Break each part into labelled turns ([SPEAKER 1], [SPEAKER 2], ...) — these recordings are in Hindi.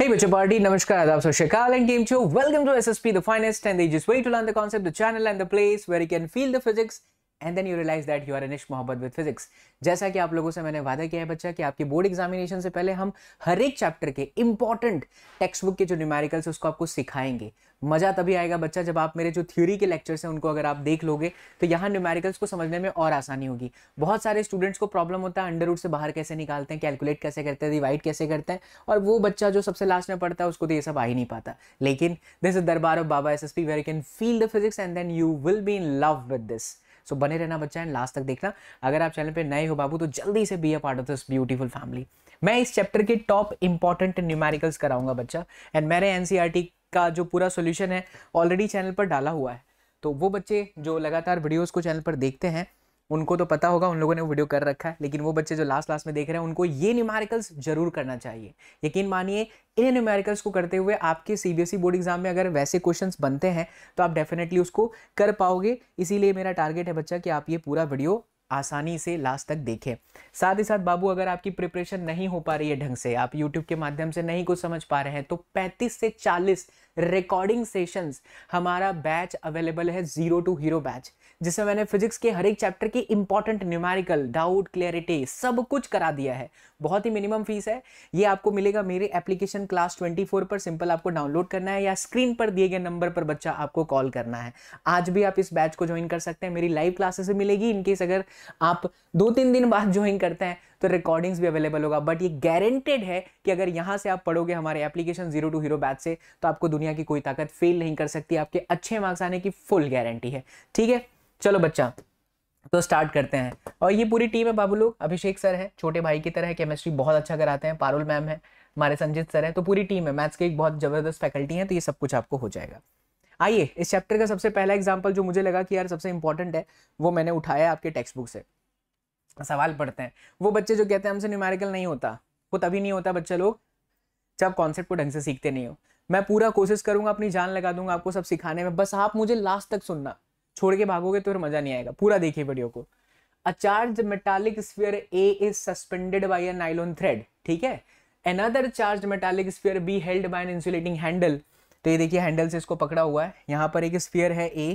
[SPEAKER 1] Hey बच्चों Namaskar! नमस्कार आदाब Shakal and game show. Welcome to SSP, the finest and the easiest way to learn the concept, the channel and the place where you can feel the physics and then you realise that you are अनिश मोहब्बत विद फिजिक्स जैसा कि आप लोगों से मैंने वादा किया है बच्चा कि आपके बोर्ड एग्जामिनेशन से पहले हम हर एक चैप्टर के इंपॉर्टेंट टेक्स्ट बुक के जो न्यूमेरिकल्स उसको आपको सिखाएंगे मज़ा तभी आएगा बच्चा जब आप मेरे जो थ्योरी के लेक्चर्स हैं उनको अगर आप देख लोगे तो यहाँ न्यूमेरिकल्स को समझने में और आसानी होगी बहुत सारे स्टूडेंट्स को प्रॉब्लम होता है अंडर रूट से बाहर कैसे निकालते हैं कैलकुलेट कैसे करते हैं डिवाइड कैसे करते हैं और वो बच्चा जो सबसे लास्ट में पढ़ता है उसको तो ये सब आ ही नहीं पाता लेकिन दिस इज दरबार ऑफ बाबा S S P where can feel the physics and then you will be in love with this so बने रहना बच्चा एंड लास्ट तक देखना अगर आप चैनल पर नए हो बाबू तो जल्दी से be a part of this beautiful family मैं इस चैप्टर के टॉप इंपॉर्टेंट न्यूमेरिकल्स कराऊंगा बच्चा एंड मेरे एन का जो पूरा सोल्यूशन है ऑलरेडी चैनल पर डाला हुआ है तो वो बच्चे जो लगातार वीडियोज़ को चैनल पर देखते हैं उनको तो पता होगा उन लोगों ने वो वीडियो कर रखा है लेकिन वो बच्चे जो लास्ट लास्ट में देख रहे हैं उनको ये न्यूमेरिकल्स जरूर करना चाहिए यकीन मानिए इन न्यूमेरिकल्स को करते हुए आपके सीबीएसई बोर्ड एग्जाम में अगर वैसे क्वेश्चन बनते हैं तो आप डेफिनेटली उसको कर पाओगे इसीलिए मेरा टारगेट है बच्चा कि आप ये पूरा वीडियो आसानी से लास्ट तक देखें साथ ही साथ बाबू अगर आपकी प्रिपरेशन नहीं हो पा रही है ढंग से आप यूट्यूब के माध्यम से नहीं कुछ समझ पा रहे हैं तो 35 से 40 रिकॉर्डिंग सेशंस हमारा बैच अवेलेबल है जीरो टू हीरो बैच जिसमें मैंने फिजिक्स के हर एक चैप्टर की इंपॉर्टेंट न्यूमेरिकल डाउट क्लियरिटी सब कुछ करा दिया है बहुत ही मिनिमम फीस है ये आपको मिलेगा मेरे एप्लीकेशन क्लास 24 पर सिंपल आपको डाउनलोड करना है या स्क्रीन पर दिए गए नंबर पर बच्चा आपको कॉल करना है आज भी आप इस बैच को ज्वाइन कर सकते हैं मेरी लाइव क्लासेस भी मिलेगी इनकेस अगर आप दो तीन दिन बाद ज्वाइन करते हैं तो रिकॉर्डिंग्स भी अवेलेबल होगा बट ये गारंटेड है कि अगर यहाँ से आप पढ़ोगे हमारे application zero to hero batch से तो आपको दुनिया की कोई ताकत फेल नहीं कर सकती आपके अच्छे मार्क्स आने की फुल गारंटी है ठीक है चलो बच्चा तो स्टार्ट करते हैं और ये पूरी टीम है बाबू लोग अभिषेक सर है छोटे भाई की तरह केमिस्ट्री बहुत अच्छा कराते हैं पारुल मैम है हमारे संजीत सर है तो पूरी टीम है मैथ्स के एक बहुत ज़बरदस्त फैकल्टी है तो ये सब कुछ आपको हो जाएगा आइए इस चैप्टर का सबसे पहला एग्जाम्पल जो मुझे लगा कि यार सबसे इंपॉर्टेंट है वो मैंने उठाया आपके टेक्स्ट बुक से सवाल पढ़ते हैं वो बच्चे जो कहते हैं हमसे न्यूमेरिकल नहीं होता वो तभी नहीं होता बच्चा लोग जब कॉन्सेप्ट को ढंग से सीखते नहीं हो मैं पूरा कोशिश करूंगा अपनी जान लगा दूंगा आपको सब सिखाने में बस आप मुझे लास्ट तक सुनना छोड़ के भागोगे तो फिर मजा नहीं आएगा पूरा देखिए वीडियो को A charged metallic sphere A is suspended by a nylon thread. ठीक है Another charge metallic sphere be held by an insulating handle तो ये देखिए हैंडल से इसको पकड़ा हुआ है यहाँ पर एक स्फीयर है ए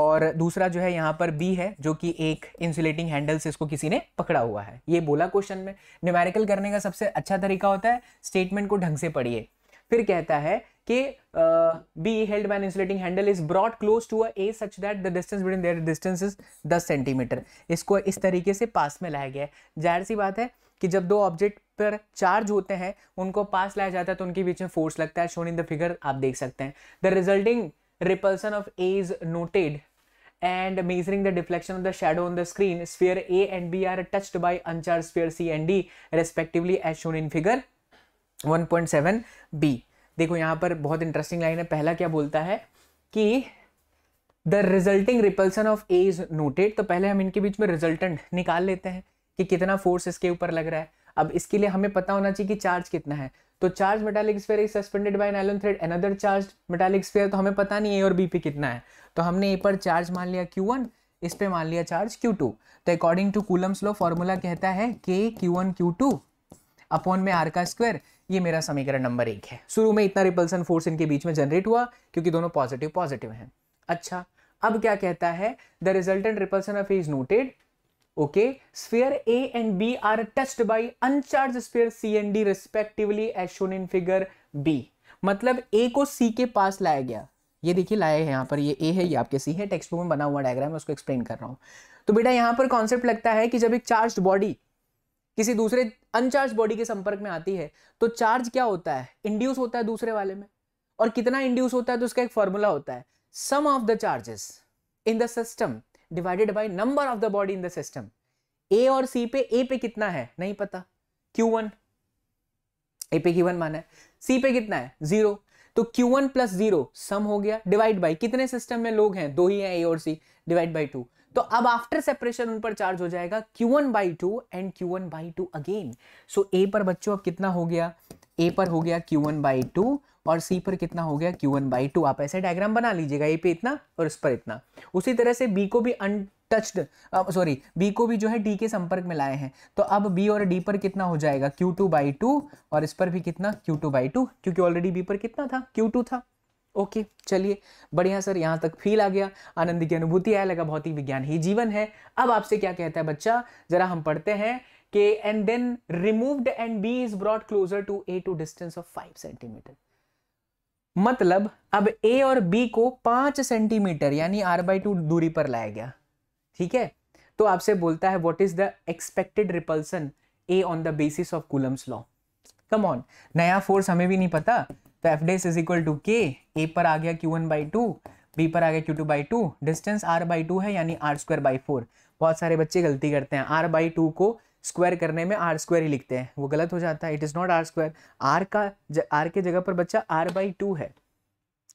[SPEAKER 1] और दूसरा जो है यहाँ पर बी है जो कि एक इंसुलेटिंग हैंडल से इसको किसी ने पकड़ा हुआ है ये बोला क्वेश्चन में न्यूमेरिकल करने का सबसे अच्छा तरीका होता है स्टेटमेंट को ढंग से पढ़िए फिर कहता है कि be held by insulating handle is brought close to a such that the distance between their distance is दस सेंटीमीटर इसको इस तरीके से पास में लाया गया है जाहिर सी बात है कि जब दो ऑब्जेक्ट पर चार्ज होते हैं उनको पास लाया जाता है तो उनके बीच में फोर्स लगता है शोन इन द फिगर आप देख सकते हैं the resulting repulsion of A is noted and measuring the deflection of the shadow on the screen sphere A and B are touched by uncharged sphere C and D respectively as shown in figure one point seven B देखो यहां पर बहुत इंटरेस्टिंग लाइन है पहला क्या बोलता है कि the resulting repulsion of A is noted तो पहले हम इनके बीच में रिजल्टेंट निकाल लेते हैं कि कितना फोर्स इसके ऊपर लग रहा है अब इसके लिए हमें पता होना चाहिए कि चार्ज कितना है तो charge metallic sphere is suspended by nylon thread another charge metallic sphere तो हमें पता नहीं है और बी पे कितना है तो हमने ए पर चार्ज मान लिया क्यू वन इस पे मान लिया चार्ज क्यू टू तो according to Coulomb's law formula कहता है के Q one Q two upon में आर का स्क्वायर ये मेरा समीकरण नंबर एक है शुरू में इतना रिपल्सन फोर्स इनके बीच में जनरेट हुआ क्योंकि दोनों पॉजिटिव पॉजिटिव हैं अच्छा अब क्या कहता है the resultant repulsion of is noted okay sphere A and B are touched by uncharged sphere C and D respectively as shown in figure B मतलब ए को सी के पास लाया गया ये देखिए लाए हैं यहाँ पर ये ए है ये आपके सी है टेक्स्ट बुक में बना हुआ डायग्राम है उसको एक्सप्लेन कर रहा हूँ तो बेटा यहाँ पर कॉन्सेप्ट लगता है कि जब एक चार्ज बॉडी किसी दूसरे अनचार्ज बॉडी के संपर्क में आती है तो चार्ज क्या होता है इंड्यूस होता है दूसरे वाले में और कितना इंड्यूस होता है तो उसका एक फॉर्मूला होता है sum of the charges in the system divided by number of the body in the system A और सी पे ए पे कितना है नहीं पता क्यू वन ए पे क्यू वन माना है सी पे कितना है जीरो तो Q one plus zero sum हो गया डिवाइड बाई कितने सिस्टम में लोग हैं दो ही हैं ए और सी डिवाइड बाई टू तो अब आफ्टर सेपरेशन उन पर चार्ज हो जाएगा Q one by two and Q one by two again so A पर बच्चों अब कितना हो गया ए पर हो गया क्यू वन बाई टू और सी पर कितना हो गया क्यू वन बाई टू आप ऐसे डायग्राम बना लीजिएगा ए पे इतना और इस पर इतना उसी तरह से बी को भी अनटचड सॉरी बी को भी जो है डी के संपर्क में लाए हैं तो अब बी और डी पर कितना हो जाएगा क्यू टू बाई टू और इस पर भी कितना क्यू टू बाई टू क्योंकि ऑलरेडी बी पर कितना था क्यू टू था ओके चलिए बढ़िया सर यहाँ तक फील आ गया आनंद की अनुभूति आया लगा भौतिक विज्ञान ही जीवन है अब आपसे क्या कहता है बच्चा जरा हम पढ़ते हैं कि and then removed and B is brought closer to A to distance of five centimetre मतलब अब ए और बी को पांच सेंटीमीटर यानी आर बाई टू दूरी पर लाया गया ठीक है तो आपसे बोलता है what is the expected repulsion A on the basis of Coulomb's law come on नया फोर्स हमें भी नहीं पता तो एफ डेस is equal to K A पर आ गया Q one by two B पर आ गया Q two by two distance R by two है यानी आर स्क्वायर बाई फोर बहुत सारे बच्चे गलती करते हैं आर बाई टू को स्क्वायर करने में आर स्क्वायर ही लिखते हैं वो गलत हो जाता है it is not R square R का आर के जगह पर बच्चा आर बाई टू है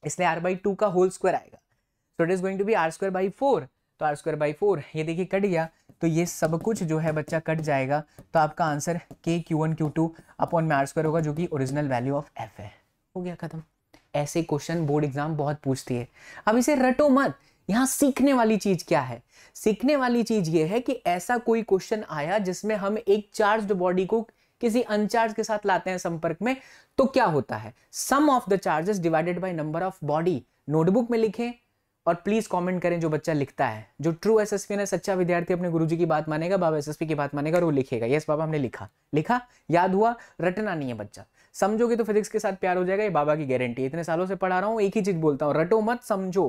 [SPEAKER 1] इसलिए आर बाई टू का होल स्क्वायर आएगा so it is going to be R square by four तो आर स्क्वायर बाई फोर ये देखिए कट गया तो ये सब कुछ जो है बच्चा कट जाएगा तो आपका answer K Q one Q two upon में आर स्क्वायर होगा जो कि ओरिजिनल वैल्यू ऑफ एफ है हो गया खत्म ऐसे क्वेश्चन बोर्ड एग्जाम बहुत पूछती है अब इसे रटो मत यहां सीखने वाली चीज क्या है सीखने वाली चीज यह है कि ऐसा कोई क्वेश्चन आया जिसमें हम एक चार्ज बॉडी को किसी अनचार्ज के साथ लाते हैं संपर्क में तो क्या होता है sum of the charges divided by number of body notebook में लिखें और प्लीज कमेंट करें जो बच्चा लिखता है जो ट्रू एस एस पी सच्चा विद्यार्थी अपने गुरुजी की बात मानेगा बाबा एस एस पी की बात मानेगा और वो लिखेगा यस बाबा हमने लिखा लिखा याद हुआ रटना नहीं है बच्चा समझोगे तो फिजिक्स के साथ प्यार हो जाएगा ये बाबा की गारंटी इतने सालों से पढ़ा रहा हूँ एक ही चीज बोलता हूँ रटो मत समझो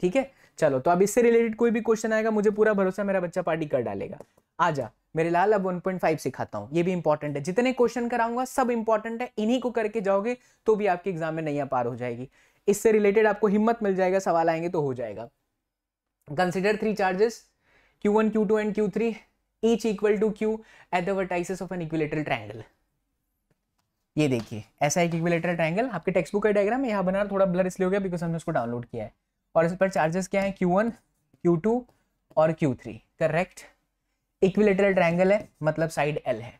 [SPEAKER 1] ठीक है चलो तो अब इससे रिलेटेड कोई भी क्वेश्चन आएगा मुझे पूरा भरोसा मेरा बच्चा पार्टी कर डालेगा आ जा मेरे लाल अब 1.5 सिखाता हूँ ये भी इंपॉर्टेंट है जितने क्वेश्चन कराऊंगा सब इंपॉर्टेंट है इन्हीं को करके जाओगे तो भी आपके एग्जाम में नैया पार हो जाएगी इससे रिलेटेड आपको हिम्मत मिल जाएगा सवाल आएंगे तो हो जाएगा consider three charges Q one Q two and Q three each equal to Q at vertices of an equilateral triangle ये देखिए ऐसा एक इक्विलेटरल ट्रायंगल आपके टेक्स्ट बुक का डायग्राम यहाँ बना थोड़ा ब्लर इसलिए हो गया बिकॉज हमने उसको डाउनलोड किया है और इस पर चार्जेस क्या है क्यू वन क्यू टू और Q three correct equilateral triangle है मतलब साइड एल है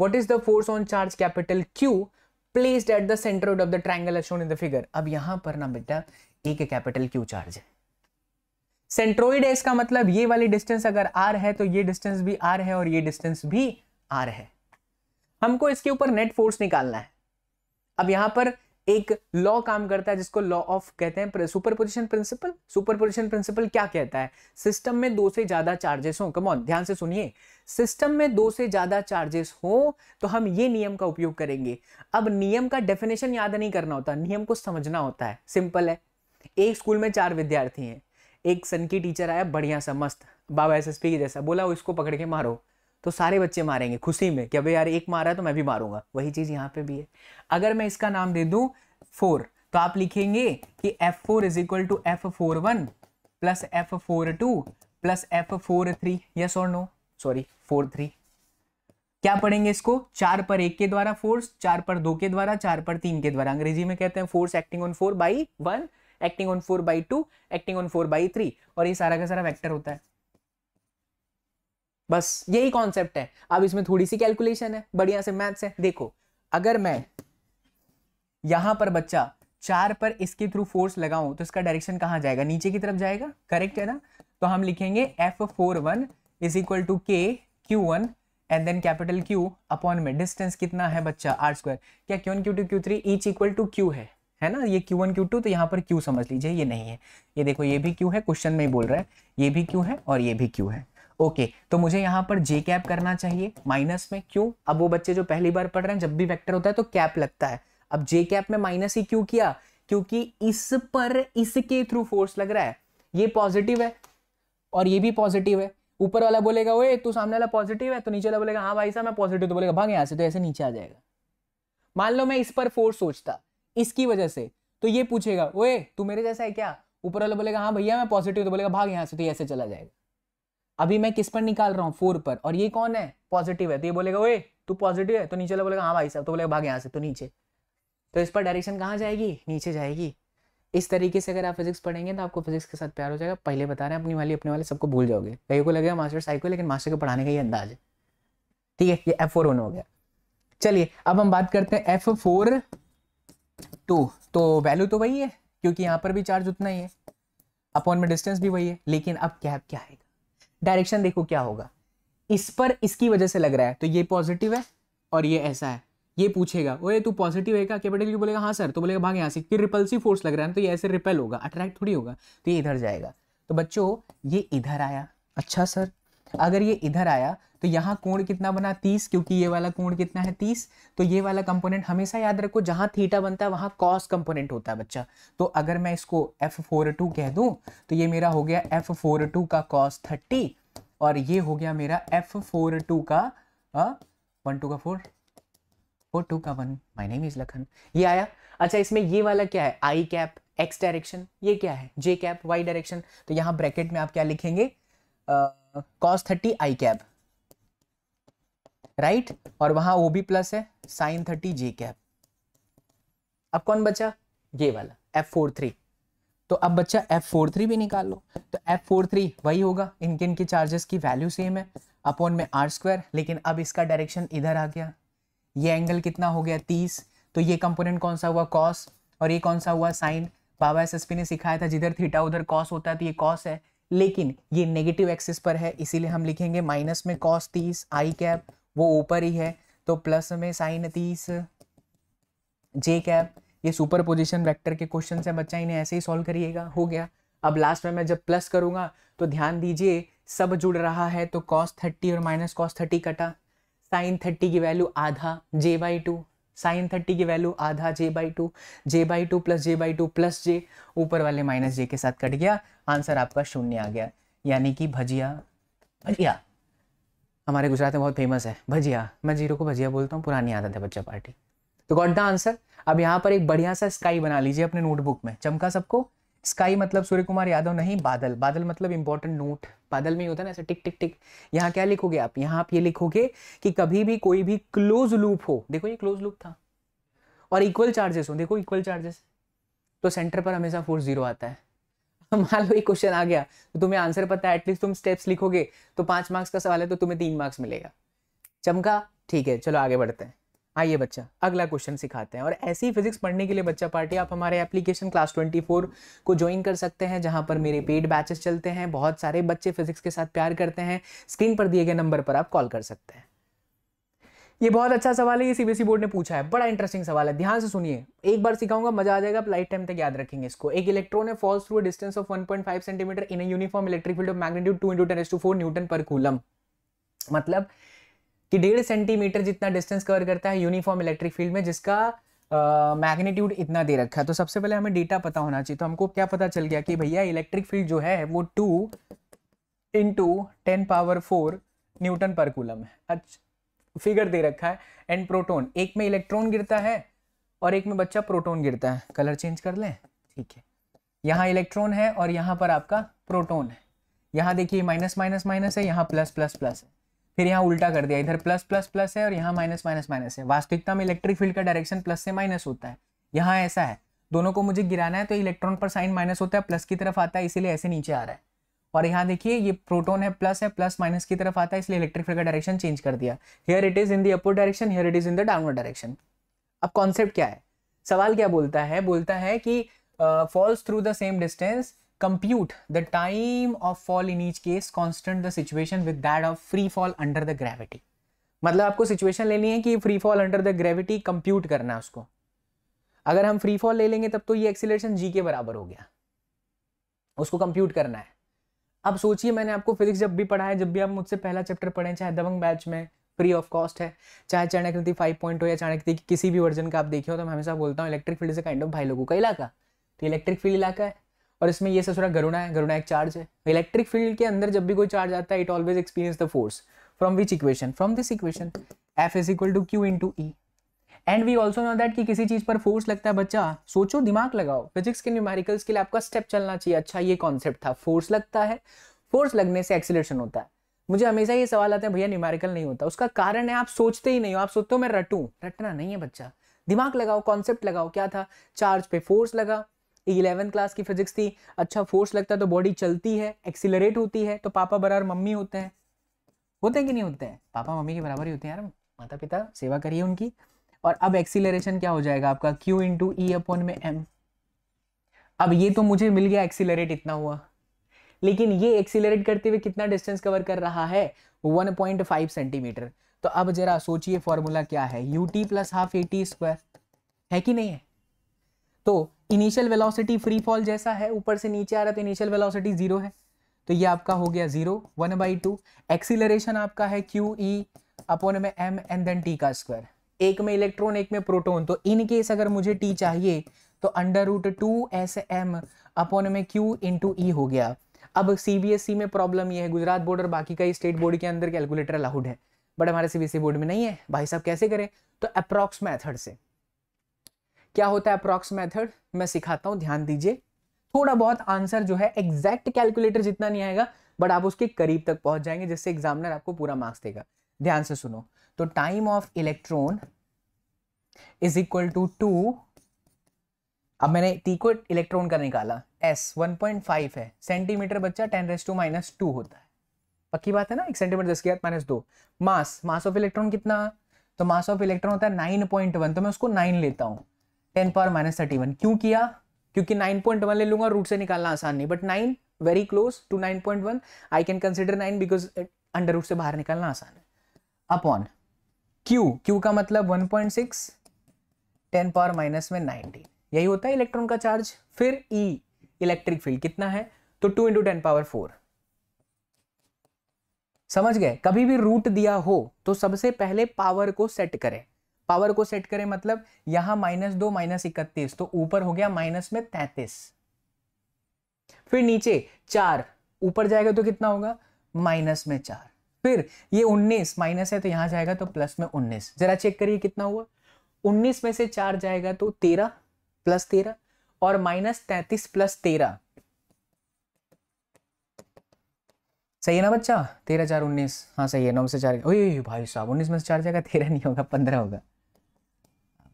[SPEAKER 1] what is the force on charge capital Q placed at the centre of the triangle as shown in the figure अब यहाँ पर ना बेटा एक कैपिटल क्यू चार्ज है सेंट्रोइड है इसका मतलब ये वाली डिस्टेंस अगर आर है तो ये डिस्टेंस भी आर है और ये डिस्टेंस भी आर है हमको इसके ऊपर नेट फोर्स निकालना है अब यहां पर एक लॉ काम करता है जिसको लॉ ऑफ कहते हैं सुपरपोजिशन प्रिंसिपल सुपरपोजिशन प्रिंसिपल क्या कहता है सिस्टम में दो से ज्यादा चार्जेस हो कमॉन ध्यान से सुनिए सिस्टम में दो से ज्यादा चार्जेस हो तो हम ये नियम का उपयोग करेंगे अब नियम का डेफिनेशन याद नहीं करना होता नियम को समझना होता है सिंपल है एक स्कूल में चार विद्यार्थी हैं एक सन की टीचर आया बढ़िया सा मस्त बाबा एस की जैसा बोला इसको पकड़ के मारो तो सारे बच्चे मारेंगे खुशी में कि अभी यार एक मारा है तो मैं भी मारूंगा वही चीज़ यहाँ पे भी है अगर मैं इसका नाम दे दू फोर तो आप लिखेंगे कि F four is equal to F four one plus F four two plus F four three yes और नो सॉरी फोर थ्री क्या पढ़ेंगे इसको चार पर एक के द्वारा फोर्स चार पर दो के द्वारा चार पर तीन के द्वारा अंग्रेजी में कहते हैं force acting on four by one acting on four by two acting on four by three और ये सारा का सारा वेक्टर होता है बस यही कॉन्सेप्ट है अब इसमें थोड़ी सी कैलकुलेशन है बढ़िया से मैथ्स है देखो अगर मैं यहां पर बच्चा चार पर इसके थ्रू फोर्स लगाऊं तो इसका डायरेक्शन कहाँ जाएगा नीचे की तरफ जाएगा करेक्ट है ना तो हम लिखेंगे F four one is equal to K Q one and then capital Q upon में डिस्टेंस कितना है बच्चा आर स्क्वायर क्या Q one Q two Q three each equal to Q है है ना ये क्यू वन क्यू टू तो यहाँ पर क्यू समझ लीजिए ये नहीं है ये देखो ये भी क्यू है क्वेश्चन में ही बोल रहा है ये भी क्यू है और ये भी क्यू है ओके okay, तो मुझे यहाँ पर जे कैप करना चाहिए माइनस में क्यों अब वो बच्चे जो पहली बार पढ़ रहे हैं जब भी वेक्टर होता है तो कैप लगता है अब जे कैप में माइनस ही क्यों किया क्योंकि इस पर इसके थ्रू फोर्स लग रहा है ये पॉजिटिव है और ये भी पॉजिटिव है ऊपर वाला बोलेगा ओए तू सामने वाला पॉजिटिव है तो नीचे वाला बोलेगा हाँ भाई साहब मैं पॉजिटिव तो बोलेगा भाग यहाँ से तो ऐसे नीचे आ जाएगा मान लो मैं इस पर फोर्स सोचता इसकी वजह से तो ये पूछेगा ओए तू मेरे जैसा है क्या ऊपर वाला बोलेगा हाँ भैया मैं पॉजिटिव तो बोलेगा भाग यहाँ से तो ऐसे चला जाएगा अभी मैं किस पर निकाल रहा हूँ फोर पर और ये कौन है पॉजिटिव है तो ये बोलेगा ओए तू पॉजिटिव है तो नीचे वाला बोलेगा हाँ भाई साहब तो बोलेगा भाग यहाँ से तो नीचे तो इस पर डायरेक्शन कहाँ जाएगी नीचे जाएगी इस तरीके से अगर आप फिजिक्स पढ़ेंगे तो आपको फिजिक्स के साथ प्यार हो जाएगा पहले बता रहे हैं अपनी वाली अपने वाले सबको भूल जाओगे कहीं को लगेगा मास्टर साइको लेकिन मास्टर को पढ़ाने का ही अंदाज है ठीक है ये एफ फोर वन हो गया चलिए अब हम बात करते हैं एफ फोर टू तो वैल्यू तो वही है क्योंकि यहाँ पर भी चार्ज उतना ही है अपॉन में डिस्टेंस भी वही है लेकिन अब कैप क्या है डायरेक्शन देखो क्या होगा इस पर इसकी वजह से लग रहा है तो ये पॉजिटिव है और ये ऐसा है ये पूछेगा ओए तू पॉजिटिव है क्या कैपिटल क्यू बोलेगा हाँ सर तो बोलेगा भाग यहाँ से फिर रिपल्सिव फोर्स लग रहा है ना तो ये ऐसे रिपेल होगा अट्रैक्ट थोड़ी होगा तो ये इधर जाएगा तो बच्चों ये इधर आया अच्छा सर अगर ये इधर आया तो यहाँ कोण कितना बना तीस क्योंकि ये वाला कोण कितना है तीस तो ये वाला कंपोनेंट हमेशा याद रखो जहाँ थीटा बनता है वहाँ कॉस कंपोनेंट होता है बच्चा तो अगर मैं इसको एफ फोर टू कह दूँ तो ये मेरा हो गया एफ फोर टू का कॉस थर्टी और ये हो गया मेरा एफ फोर टू का वन टू का फोर फोर टू का one my name is Lakhan ये आया अच्छा इसमें ये वाला क्या है आई कैप एक्स डायरेक्शन ये क्या है जे कैप वाई डायरेक्शन तो यहाँ ब्रैकेट में आप क्या लिखेंगे cos thirty I cap right और वहां ओ बी प्लस है साइन थर्टी जे कैप अब कौन बचा ये वाला एफ फोर थ्री तो अब बच्चा एफ फोर थ्री भी निकाल लो तो एफ फोर थ्री वही होगा इनके इनके चार्जेस की वैल्यू सेम है अपॉन में आर स्क्वायर लेकिन अब इसका डायरेक्शन इधर आ गया ये एंगल कितना हो गया तीस तो ये कंपोनेंट कौन सा हुआ कॉस और ये कौन सा हुआ साइन बाबा एस ने सिखाया था जिधर थीटा उधर कॉस होता है तो ये कॉस है लेकिन ये नेगेटिव एक्सिस पर है इसीलिए हम लिखेंगे माइनस में कॉस तीस आई कैप वो ऊपर ही है तो प्लस में साइन तीस जे कैप ये सुपर पोजिशन वैक्टर के क्वेश्चन है बच्चा इन्हें ऐसे ही सॉल्व करिएगा हो गया अब लास्ट में मैं जब प्लस करूंगा तो ध्यान दीजिए सब जुड़ रहा है तो कॉस थर्टी और माइनस कॉस थर्टी कटा साइन थर्टी की वैल्यू आधा J by two sine thirty की वैल्यू आधा J by two J by two plus J by two plus J ऊपर वाले माइनस जे के साथ कट गया आंसर आपका शून्य आ गया यानी कि भजिया भजिया हमारे गुजरात में बहुत फेमस है भजिया मैं जीरो को भजिया बोलता हूँ पुरानी आदत है बच्चा पार्टी तो गॉट द आंसर अब यहाँ पर एक बढ़िया सा स्काई बना लीजिए अपने नोटबुक में चमका सबको स्काई मतलब सूर्य कुमार यादव नहीं बादल बादल मतलब इंपॉर्टेंट नोट बादल में ही होता है ना ऐसे टिक टिक टिक यहाँ क्या लिखोगे आप यहाँ आप ये लिखोगे कि कभी भी कोई भी क्लोज लूप हो देखो ये क्लोज लूप था और इक्वल चार्जेस हो देखो इक्वल चार्जेस तो सेंटर पर हमेशा फोर जीरो आता है मान लो ये क्वेश्चन आ गया तो तुम्हें आंसर पता है एटलीस्ट तुम स्टेप्स लिखोगे तो पाँच मार्क्स का सवाल है तो तुम्हें तीन मार्क्स मिलेगा चमका ठीक है चलो आगे बढ़ते हैं आइए बच्चा अगला क्वेश्चन सिखाते हैं और ऐसी फिजिक्स पढ़ने के लिए बच्चा पार्टी आप हमारे एप्लीकेशन क्लास 24 को ज्वाइन कर सकते हैं जहां पर मेरे पेड बैचेस चलते हैं बहुत सारे बच्चे फिजिक्स के साथ प्यार करते हैं स्क्रीन पर दिए गए नंबर पर आप कॉल कर सकते हैं ये बहुत अच्छा सवाल है ये सीबीएसई बोर्ड e ने पूछा है बड़ा इंटरेस्टिंग सवाल है ध्यान से सुनिए एक बार सिखाऊंगा मजा आ जाएगा लाइट टाइम तक याद रखेंगे इसको एक इलेक्ट्रॉन है falls through distance of 1.5 centimetre in uniform electric field of magnitude two into ten to four newton पर कूलम मतलब कि डेढ़ सेंटीमीटर जितना डिस्टेंस कवर करता है यूनिफॉर्म इलेक्ट्रिक फील्ड में जिसका मैग्नीट्यूड uh, इतना दे रखा है तो सबसे पहले हमें डेटा पता होना चाहिए तो हमको क्या पता चल गया कि भैया इलेक्ट्रिक फील्ड जो है वो two into ten power four newton पर कूलम है अच्छा फिगर दे रखा है एंड प्रोटोन एक में इलेक्ट्रॉन गिरता है और एक में बच्चा प्रोटोन गिरता है कलर चेंज कर लें ठीक है यहाँ इलेक्ट्रॉन है और यहाँ पर आपका प्रोटोन है यहाँ देखिए माइनस माइनस माइनस है यहाँ प्लस प्लस प्लस है फिर यहाँ उल्टा कर दिया इधर प्लस प्लस प्लस है और यहाँ माइनस माइनस माइनस है वास्तविकता में इलेक्ट्रिक फील्ड का डायरेक्शन प्लस से माइनस होता है यहाँ ऐसा है दोनों को मुझे गिराना है तो इलेक्ट्रॉन पर साइन माइनस होता है प्लस की तरफ आता है इसीलिए ऐसे नीचे आ रहा है और यहाँ देखिए ये प्रोटोन है प्लस है प्लस माइनस की तरफ आता है इसलिए इलेक्ट्रिक फील्ड का डायरेक्शन चेंज कर दिया here it is in the upward direction here it is in the downward direction अब कॉन्सेप्ट क्या है सवाल क्या बोलता है बोलता है कि falls through the same distance compute the time of fall in each case constant the situation with that of free fall under the gravity मतलब आपको सिचुएशन लेनी है कि free fall under the gravity compute करना है उसको अगर हम फ्री फॉल ले लेंगे तब तो ये एक्सीलरेशन जी के बराबर हो गया उसको कंप्यूट करना है अब सोचिए मैंने आपको फिजिक्स जब भी पढ़ा है जब भी आप मुझसे पहला चैप्टर पढ़ें चाहे दबंग बैच में फ्री ऑफ कॉस्ट है चाहे चाणक्यति फाइव पॉइंट हो या चाणक्यति की किसी भी वर्जन का आप देखे हो तो मैं हमेशा बोलता हूँ इलेक्ट्रिक फील्ड से काइंड ऑफ भाई लोगों का इलाका तो इलेक्ट्रिक फील्ड इलाका है और इसमें ये ससुरा गरुणा है गरुणा एक चार्ज है इलेक्ट्रिक फील्ड के अंदर जब भी कोई चार्ज आता है it always experience the force from which equation from this equation F is equal to Q into E and we also know that कि किसी चीज़ पर फोर्स लगता है बच्चा सोचो दिमाग लगाओ फिजिक्स के न्यूमेरिकल्स के लिए आपका स्टेप चलना चाहिए अच्छा ये कॉन्सेप्ट था फोर्स लगता है फोर्स लगने से एक्सिलेशन होता है मुझे हमेशा ये सवाल आता है भैया न्यूमेरिकल नहीं होता उसका कारण है आप सोचते ही नहीं हो आप सोचते हो मैं रटू रटना नहीं है बच्चा दिमाग लगाओ कॉन्सेप्ट लगाओ क्या था चार्ज पे फोर्स लगा इलेवन क्लास की फिजिक्स थी अच्छा फोर्स लगता तो बॉडी चलती है एक्सिलरेट होती है तो पापा बराबर मम्मी होते हैं होते हैं कि नहीं होते हैं पापा मम्मी के बराबर ही होते हैं यार माता पिता सेवा करिए उनकी और अब एक्सीलरेशन क्या हो जाएगा आपका क्यू इंटू ई अपॉन में एम अब ये तो मुझे मिल गया एक्सीलरेट इतना हुआ लेकिन ये एक्सीलरेट करते हुए कितना डिस्टेंस कवर कर रहा है 1.5 सेंटीमीटर तो अब जरा सोचिए फॉर्मूला क्या है U T plus half A T square है कि नहीं है तो इनिशियल वेलोसिटी फ्री फॉल जैसा है ऊपर से नीचे आ रहा था इनिशियल वेलोसिटी जीरो है तो ये आपका हो गया zero one by two acceleration आपका है क्यू ई अपोन में एम एंड देन टी का स्क्वायर एक में इलेक्ट्रॉन एक में प्रोटोन तो इन केस अगर मुझे टी चाहिए तो under root two S M upon में क्यू इंटू ई हो गया अब सीबीएसई e में प्रॉब्लम ये है गुजरात बोर्ड और बाकी कई स्टेट बोर्ड के अंदर कैलकुलेटर अलाउड है बट हमारे सीबीएसई बोर्ड e में नहीं है भाई साहब कैसे करें तो अप्रॉक्स मैथड से क्या होता है अप्रॉक्स मैथड मैं सिखाता हूँ ध्यान दीजिए थोड़ा बहुत आंसर जो है एग्जैक्ट कैलकुलेटर जितना नहीं आएगा बट आप उसके करीब तक पहुंच जाएंगे जिससे एग्जामिनर आपको पूरा मार्क्स देगा ध्यान से सुनो तो time of electron is equal to two अब मैंने टी को इलेक्ट्रॉन का निकाला एस 1.5 है सेंटीमीटर बच्चा 10 रेस टू माइनस टू होता है पक्की बात है ना एक सेंटीमीटर दस के बाद माइनस दो मास मास ऑफ इलेक्ट्रॉन कितना तो मास ऑफ इलेक्ट्रॉन होता है नाइन पॉइंट वन तो मैं उसको नाइन लेता हूँ ten power minus thirty one क्यों किया क्योंकि नाइन पॉइंट वन ले लूंगा रूट से निकालना आसान नहीं but nine very close to nine point one I can consider nine because under root से बाहर निकालना आसान है अपॉन Q Q का मतलब 1.6 10 पावर माइनस में नाइनटीन यही होता है इलेक्ट्रॉन का चार्ज फिर E इलेक्ट्रिक फील्ड कितना है तो 2 इंटू टेन पावर फोर समझ गए कभी भी रूट दिया हो तो सबसे पहले पावर को सेट करें पावर को सेट करें मतलब यहां माइनस दो माइनस इकतीस तो ऊपर हो गया माइनस में तैतीस फिर नीचे चार ऊपर जाएगा तो कितना होगा माइनस में चार फिर ये 19 माइनस है तो यहां जाएगा तो प्लस में 19 जरा चेक करिए कितना हुआ 19 में से चार जाएगा तो 13 प्लस 13 और माइनस तैतीस प्लस तेरह सही है ना बच्चा तेरह चार उन्नीस हाँ सही है नौ से चार ओ भाई साहब उन्नीस में से चार जाएगा तेरह नहीं होगा पंद्रह होगा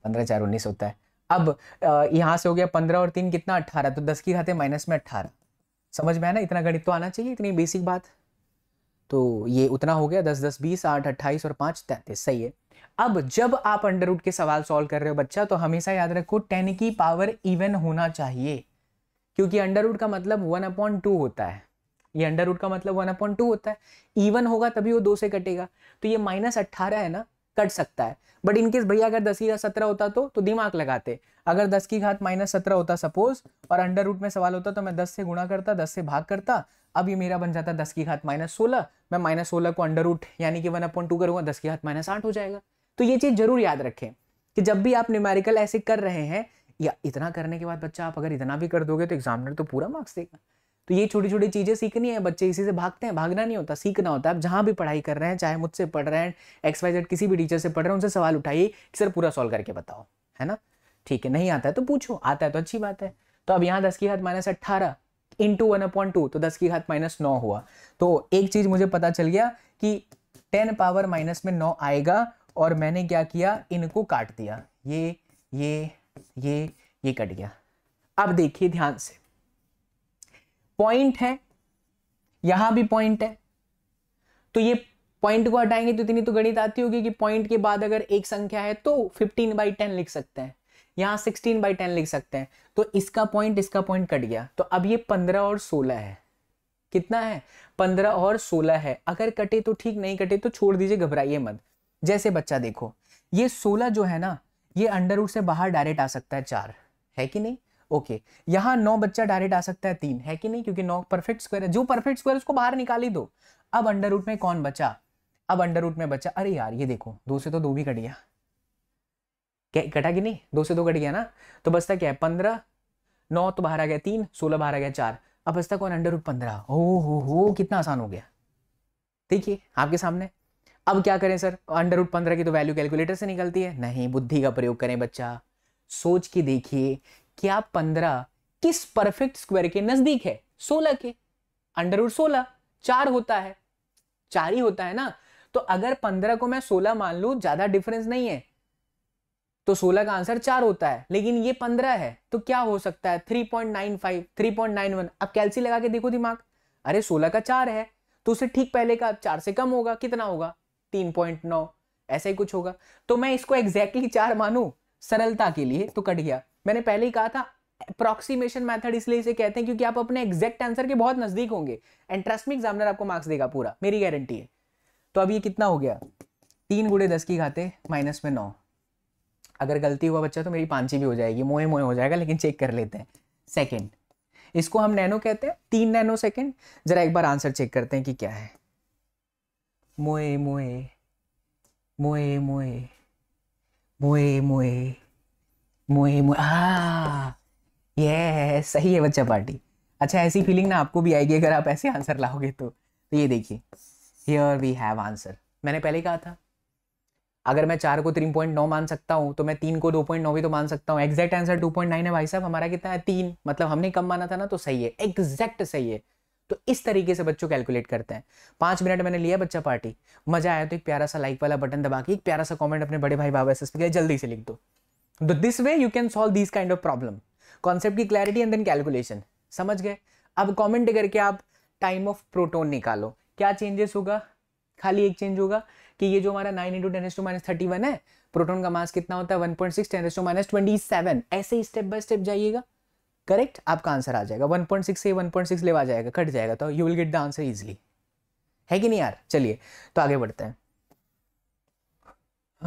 [SPEAKER 1] पंद्रह चार उन्नीस होता है अब यहां से हो गया पंद्रह और तीन कितना अट्ठारह तो दस की खाते माइनस में अट्ठारह समझ में आया ना इतना गणित तो आना चाहिए इतनी बेसिक बात तो ये उतना हो गया दस दस बीस आठ अट्ठाईस और पाँच तैंतीस सही है अब जब आप अंडर रूट के सवाल सॉल्व कर रहे हो बच्चा तो हमेशा याद रखो टेन की पावर इवन होना चाहिए क्योंकि अंडर रूट का मतलब वन अपॉइंट टू होता है ये अंडर रूट का मतलब वन अपॉइंट टू होता है इवन होगा तभी वो दो से कटेगा तो ये माइनस अट्ठारह है ना कट सकता है बट इनकेस भैया अगर दस की घात सत्रह होता तो तो दिमाग लगाते अगर दस की घात माइनस सत्रह होता सपोज और अंडर रूट में सवाल होता तो मैं दस से गुणा करता दस से भाग करता अब ये मेरा बन जाता दस की घात माइनस सोलह मैं माइनस सोलह को अंडर रूट यानी कि वन अपॉन टू करूंगा दस के हाथ माइनस आठ हो जाएगा तो ये चीज़ जरूर याद रखें कि जब भी आप न्यूमेरिकल ऐसे कर रहे हैं या इतना करने के बाद बच्चा आप अगर इतना भी कर दोगे तो एग्जामिनर तो पूरा मार्क्स देगा तो ये छोटी छोटी चीज़ें सीखनी है बच्चे इसी से भागते हैं भागना नहीं होता सीखना होता है आप जहाँ भी पढ़ाई कर रहे हैं चाहे मुझसे पढ़ रहे हैं एक्स वाई जेड किसी भी टीचर से पढ़ रहे हैं उनसे सवाल उठाइए कि सर पूरा सॉल्व करके बताओ है ना ठीक है नहीं आता है तो पूछो आता है तो अच्छी बात है तो अब यहाँ दस की हाथ माइनस अट्ठारह into one appoint two तो दस की घात माइनस नौ हुआ तो एक चीज़ मुझे पता चल गया कि टेन पावर माइनस में नौ आएगा और मैंने क्या किया इनको काट दिया ये ये ये ये कट गया अब देखिए ध्यान से पॉइंट है यहां भी पॉइंट है तो ये पॉइंट को हटाएंगे तो इतनी तो गणित आती होगी कि पॉइंट के बाद अगर एक संख्या है तो फिफ्टीन बाई टेन लिख सकते हैं यहाँ सिक्सटीन बाई टेन लिख सकते हैं तो इसका पॉइंट इसका पॉइंट कट गया तो अब ये पंद्रह और सोलह है कितना है पंद्रह और सोलह है अगर कटे तो ठीक नहीं कटे तो छोड़ दीजिए घबराइए मत जैसे बच्चा देखो ये सोलह जो है ना ये अंडर से बाहर डायरेक्ट आ सकता है चार है कि नहीं ओके यहाँ नौ बच्चा डायरेक्ट आ सकता है तीन है कि नहीं क्योंकि नौ परफेक्ट स्क्वायर है जो परफेक्ट स्क्वायर उसको बाहर निकाल ही दो अब अंडर में कौन बचा अब अंडर में बचा अरे यार ये देखो दो से तो दो भी कट गया कटा कि नहीं दो से दो कट गया ना तो बसता क्या है पंद्रह नौ तो बाहर आ गया तीन सोलह बाहर आ गया चार अब बसता कौन अंडर रूट पंद्रह ओ हो हो कितना आसान हो गया देखिए आपके सामने अब क्या करें सर अंडर रूट पंद्रह की तो वैल्यू कैलकुलेटर से निकलती है नहीं बुद्धि का प्रयोग करें बच्चा सोच के देखिए क्या पंद्रह किस परफेक्ट स्क्वायर के नजदीक है सोलह के अंडर रूट सोलह चार होता है चार ही होता है ना तो अगर पंद्रह को मैं सोलह मान लू ज्यादा डिफरेंस नहीं है तो 16 का आंसर चार होता है लेकिन ये 15 है तो क्या हो सकता है 3.95 3.91 अब कैलसी लगा के देखो दिमाग अरे 16 का चार है तो उसे ठीक पहले का चार से कम होगा कितना होगा 3.9 ऐसा ही कुछ होगा तो मैं इसको एग्जैक्टली exactly चार मानू सरलता के लिए तो कट गया मैंने पहले ही कहा था अप्रोक्सीमेशन मैथड इसलिए इसे कहते हैं क्योंकि आप अपने एग्जैक्ट आंसर के बहुत नजदीक होंगे एंड ट्रस्ट में एग्जामिनर आपको मार्क्स देगा पूरा मेरी गारंटी है तो अब ये कितना हो गया तीन गुड़े दस की घाते माइनस में नौ अगर गलती हुआ बच्चा तो मेरी पांची भी हो जाएगी मोए मोए हो जाएगा लेकिन चेक कर लेते हैं सेकेंड इसको हम नैनो कहते हैं तीन नैनो सेकेंड जरा एक बार आंसर चेक करते हैं कि क्या है मोए मोए मोए मोए मोए मोए मोए मोए आ ये सही है बच्चा पार्टी अच्छा ऐसी फीलिंग ना आपको भी आएगी अगर आप ऐसे आंसर लाओगे तो।, तो ये देखिए हियर वी हैव आंसर मैंने पहले कहा था अगर मैं चार को तीन पॉइंट नौ मान सकता हूँ तो मैं तीन को दो पॉइंट नौ भी तो मान सकता हूँ exact answer two point nine है भाई साहब हमारा कितना है तीन मतलब हमने कम माना था ना तो सही है एग्जैक्ट सही है तो इस तरीके से बच्चों कैलकुलेट करते हैं पांच मिनट मैंने लिया बच्चा पार्टी मजा आया तो एक प्यारा सा लाइक वाला बटन दबा के एक प्यारा सा कॉमेंट अपने बड़े भाई बाबा एस के लिए जल्दी से लिख दो this way you can solve this kind of problem concept की क्लैरिटी एंड देन कैलकुलेशन समझ गए अब कॉमेंट करके आप टाइम ऑफ प्रोटोन निकालो क्या चेंजेस होगा खाली एक चेंज होगा कि ये जो हमारा nine into ten S to minus thirty one है प्रोटोन का मास कितना होता है one point six ten S to minus twenty ऐसे ही स्टेप बाय स्टेप जाइएगा करेक्ट आपका आंसर आ जाएगा वन पॉइंट सिक्स से वन पॉइंट सिक्स लेवा जाएगा कट जाएगा तो you will get the answer easily है कि नहीं यार चलिए तो आगे बढ़ते हैं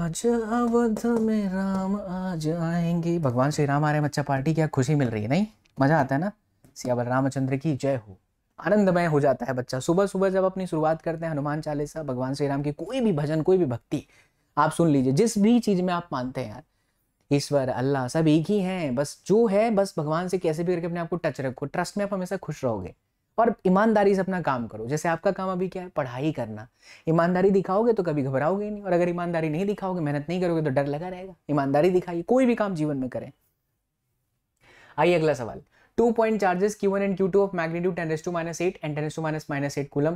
[SPEAKER 1] आज अवध में राम आज आएंगे भगवान श्री राम आ रहे हैं बच्चा पार्टी क्या खुशी मिल रही है नहीं मजा आता है ना सिया रामचंद्र की जय हो आनंदमय हो जाता है बच्चा सुबह सुबह जब अपनी शुरुआत करते हैं हनुमान चालीसा भगवान श्री राम की कोई भी भजन कोई भी भक्ति आप सुन लीजिए जिस भी चीज़ में आप मानते हैं यार ईश्वर अल्लाह सब एक ही हैं बस जो है बस भगवान से कैसे भी करके अपने आपको टच रखो ट्रस्ट में आप हमेशा खुश रहोगे और ईमानदारी से अपना काम करो जैसे आपका काम अभी क्या है पढ़ाई करना ईमानदारी दिखाओगे तो कभी घबराओगे नहीं और अगर ईमानदारी नहीं दिखाओगे मेहनत नहीं करोगे तो डर लगा रहेगा ईमानदारी दिखाइए कोई भी काम जीवन में करें आइए अगला सवाल two point charges Q one and Q two of magnitude ten S to minus eight and ten S to minus minus eight coulomb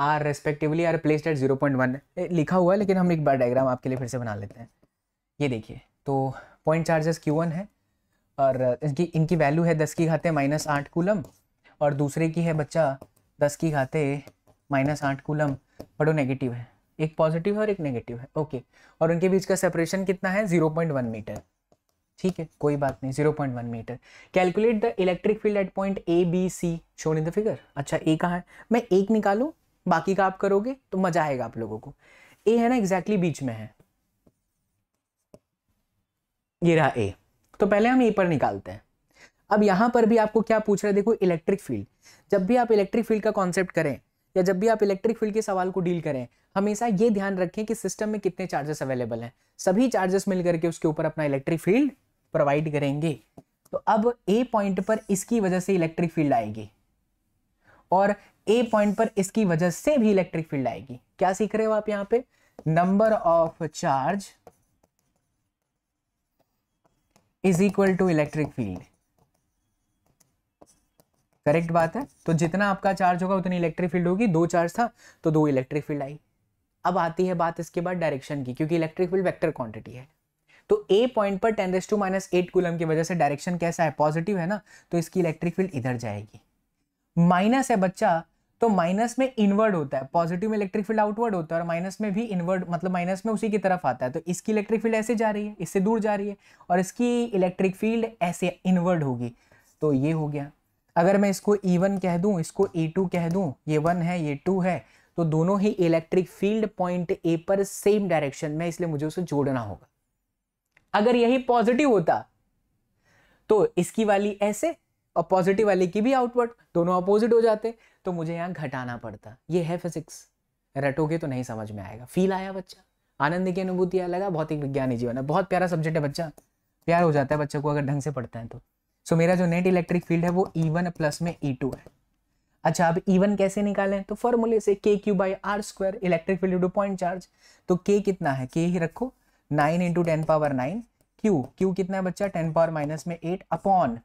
[SPEAKER 1] are respectively are placed at zero point one लिखा हुआ है लेकिन हम एक बार डायग्राम आपके लिए फिर से बना लेते हैं ये देखिए तो पॉइंट चार्जेस क्यू वन है और इनकी इनकी वैल्यू है दस की घाते माइनस आठ कूलम और दूसरे की है बच्चा दस की घाते माइनस आठ कूलम बट वो नेगेटिव है एक पॉजिटिव है और एक नेगेटिव है ओके और उनके बीच का सेपरेशन कितना है जीरो पॉइंट वन मीटर ठीक है कोई बात नहीं zero point one metre calculate the electric field at point A B C shown in the figure अच्छा ए कहाँ है मैं एक निकालू बाकी का आप करोगे तो मजा आएगा आप लोगों को ए है ना एग्जैक्टली exactly बीच में है ये रहा ए तो पहले हम ए पर निकालते हैं अब यहां पर भी आपको क्या पूछ रहा है देखो इलेक्ट्रिक फील्ड जब भी आप इलेक्ट्रिक फील्ड का कॉन्सेप्ट करें या जब भी आप इलेक्ट्रिक फील्ड के सवाल को डील करें हमेशा ये ध्यान रखें कि सिस्टम में कितने चार्जेस अवेलेबल हैं सभी चार्जेस मिल करके उसके ऊपर अपना इलेक्ट्रिक फील्ड प्रोवाइड करेंगे तो अब ए पॉइंट पर इसकी वजह से इलेक्ट्रिक फील्ड आएगी और ए पॉइंट पर इसकी वजह से भी इलेक्ट्रिक फील्ड आएगी क्या सीख रहे हो आप यहां पे number of charge is equal to electric field correct बात है तो जितना आपका चार्ज होगा उतनी इलेक्ट्रिक फील्ड होगी दो चार्ज था तो दो इलेक्ट्रिक फील्ड आई अब आती है बात इसके बाद डायरेक्शन की क्योंकि इलेक्ट्रिक फील्ड वेक्टर क्वांटिटी है तो ए पॉइंट पर ten raise to minus eight coulomb की वजह से डायरेक्शन कैसा है पॉजिटिव है ना तो इसकी इलेक्ट्रिक फील्ड इधर जाएगी माइनस है बच्चा तो माइनस में इनवर्ड होता है पॉजिटिव में इलेक्ट्रिक फील्ड आउटवर्ड होता है और माइनस में भी इनवर्ड मतलब माइनस में उसी की तरफ आता है तो इसकी इलेक्ट्रिक फील्ड ऐसे जा रही है इससे दूर जा रही है और इसकी इलेक्ट्रिक फील्ड ऐसे इनवर्ड होगी तो ये हो गया अगर मैं इसको ई e वन कह दूँ इसको ए e टू कह दूँ ये वन है ये टू है तो दोनों ही इलेक्ट्रिक फील्ड पॉइंट ए पर सेम डायरेक्शन में इसलिए मुझे उसे जोड़ना होगा अगर यही पॉजिटिव होता तो इसकी वाली ऐसे और पॉजिटिव वाली की भी आउटवर्ड दोनों अपोजिट हो जाते तो मुझे यहां घटाना पड़ता ये है फिजिक्स रटोगे तो नहीं समझ में आएगा फील आया बच्चा आनंद की अनुभूति आया लगा भौतिक विज्ञानी जीवन है बहुत प्यारा सब्जेक्ट है बच्चा प्यार हो जाता है बच्चे को अगर ढंग से पढ़ता है तो सो so, मेरा जो नेट इलेक्ट्रिक फील्ड है वो ई वन प्लस में ई e टू है अच्छा अब ई e वन कैसे निकालें तो फॉर्मूले से K Q by R square electric field two point charge तो के कितना है के ही रखो nine into ten power nine Q Q कितना है बच्चा टेन पावर माइनस में एट अपॉन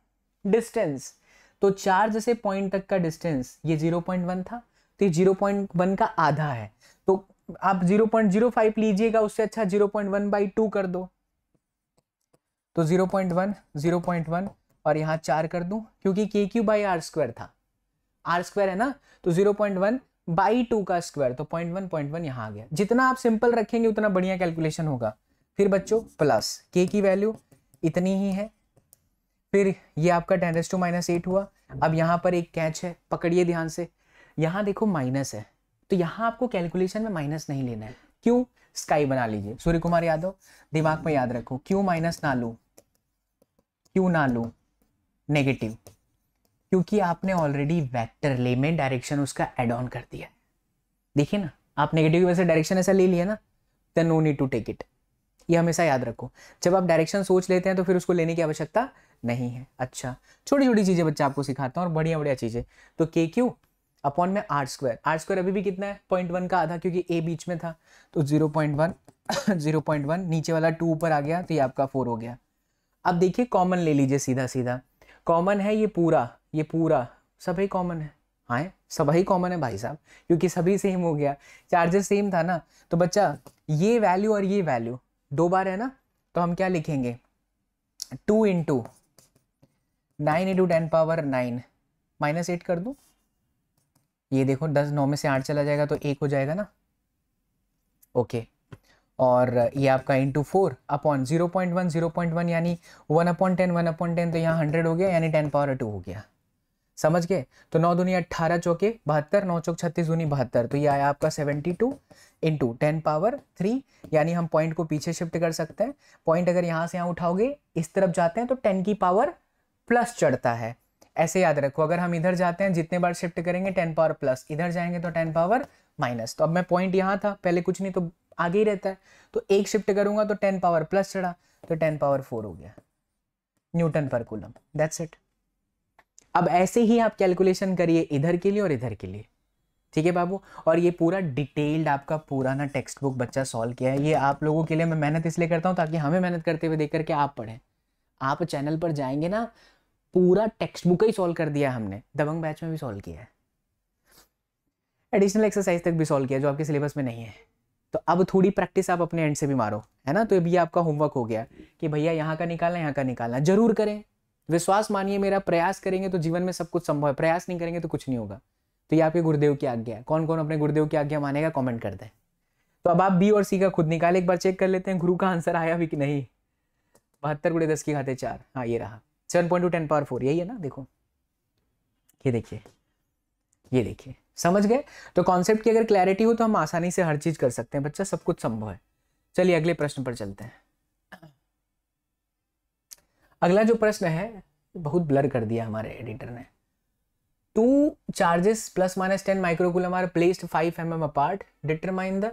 [SPEAKER 1] डिस्टेंस तो चार्ज से पॉइंट तक का डिस्टेंस ये जीरो पॉइंट वन था तो ये जीरो पॉइंट वन का आधा है तो आप जीरो पॉइंट जीरो फाइव लीजिएगा उससे अच्छा zero point one by two कर दो तो zero point one zero point one और यहां चार कर दू क्योंकि K Q by R square था आर स्क्वायर है ना तो zero point one by two का स्क्वायर तो पॉइंट वन पॉइंट वन यहां आ गया जितना आप सिंपल रखेंगे उतना बढ़िया कैलकुलेशन होगा फिर बच्चों प्लस के की वैल्यू इतनी ही है फिर ये आपका ten S to minus eight हुआ अब यहाँ पर एक कैच है पकड़िए ध्यान से यहाँ देखो माइनस है तो यहाँ आपको कैलकुलेशन में माइनस नहीं लेना है क्यों स्काई बना लीजिए सूर्य कुमार यादव दिमाग में याद रखो क्यों माइनस ना लू क्यों ना लू नेगेटिव क्योंकि आपने ऑलरेडी वेक्टर ले में डायरेक्शन उसका एड ऑन कर दिया देखिए ना आप नेगेटिव की वजह से डायरेक्शन ऐसा ले लिया ना then no need to take it ये हमेशा याद रखो जब आप डायरेक्शन सोच लेते हैं तो फिर उसको लेने की आवश्यकता नहीं है अच्छा छोटी छोटी चीज़ें बच्चा आपको सिखाता हूँ और बढ़िया बढ़िया चीज़ें तो के क्यू अपॉन में आर स्क्वायर आर स्क्वायर अभी भी कितना है पॉइंट वन का आधा क्योंकि ए बीच में था तो zero point one zero point one नीचे वाला टू ऊपर आ गया तो ये आपका फोर हो गया अब देखिए कॉमन ले लीजिए सीधा सीधा कॉमन है ये पूरा ये पूरा सभी कॉमन है हाँ सभी कॉमन है भाई साहब क्योंकि सभी सेम हो गया चार्जेस सेम था ना तो बच्चा ये वैल्यू और ये वैल्यू दो बार है ना तो हम क्या लिखेंगे two into nine into ten power nine minus eight कर दूं ये देखो दस नौ में से आठ चला जाएगा तो एक हो जाएगा ना ओके और ये आपका into four upon zero point one zero point one यानी one upon ten one upon ten तो यहाँ हंड्रेड हो गया यानी टेन पावर टू हो गया समझ गए तो नौ दुनिया अट्ठारह चौके बहत्तर नौ चौक छत्तीस दूनी बहत्तर तो ये आया आपका seventy two into ten power three यानी हम पॉइंट को पीछे शिफ्ट कर सकते हैं पॉइंट अगर यहाँ से यहाँ उठाओगे इस तरफ जाते हैं तो टेन की पावर प्लस चढ़ता है ऐसे याद रखो अगर हम इधर जाते हैं जितने बार शिफ्ट करेंगे टेन पावर प्लस इधर जाएंगे तो टेन पावर माइनस तो अब मैं पॉइंट यहाँ था पहले कुछ नहीं तो आगे ही रहता है तो एक शिफ्ट करूंगा तो टेन पावर प्लस चढ़ा तो टेन पावर फोर हो गया न्यूटन पर कुलम दैट्स इट अब ऐसे ही आप कैलकुलेशन करिए इधर के लिए और इधर के लिए ठीक है बाबू और ये पूरा डिटेल्ड आपका पुराना टेक्स्ट बुक बच्चा सॉल्व किया है ये आप लोगों के लिए मैं मेहनत इसलिए करता हूँ ताकि हमें मेहनत करते हुए देख करके आप पढ़ें आप चैनल पर जाएंगे ना पूरा टेक्स्ट बुक ही सॉल्व कर दिया हमने दबंग बैच में भी सॉल्व किया है एडिशनल एक्सरसाइज तक भी सॉल्व किया जो आपके सिलेबस में नहीं है तो अब थोड़ी प्रैक्टिस आप अपने एंड से भी मारो है ना तो ये भी आपका होमवर्क हो गया कि भैया यहाँ का निकालना यहाँ का निकालना जरूर करें विश्वास मानिए मेरा प्रयास करेंगे तो जीवन में सब कुछ संभव है प्रयास नहीं करेंगे तो कुछ नहीं होगा तो ये आपके गुरुदेव की आज्ञा है कौन कौन अपने गुरुदेव की आज्ञा मानेगा कॉमेंट कर दे तो अब आप बी और सी का खुद निकाले एक बार चेक कर लेते हैं गुरु का आंसर आया भी कि नहीं बहत्तर गुड़े दस की खाते चार हाँ ये रहा seven point two ten power four यही है ना देखो ये देखिए ये देखिए समझ गए तो कॉन्सेप्ट की अगर क्लैरिटी हो तो हम आसानी से हर चीज़ कर सकते हैं बच्चा सब कुछ संभव है चलिए अगले प्रश्न पर चलते हैं अगला जो प्रश्न है बहुत ब्लर कर दिया हमारे एडिटर ने two charges plus minus ten microcoulomb are placed five M M apart determine the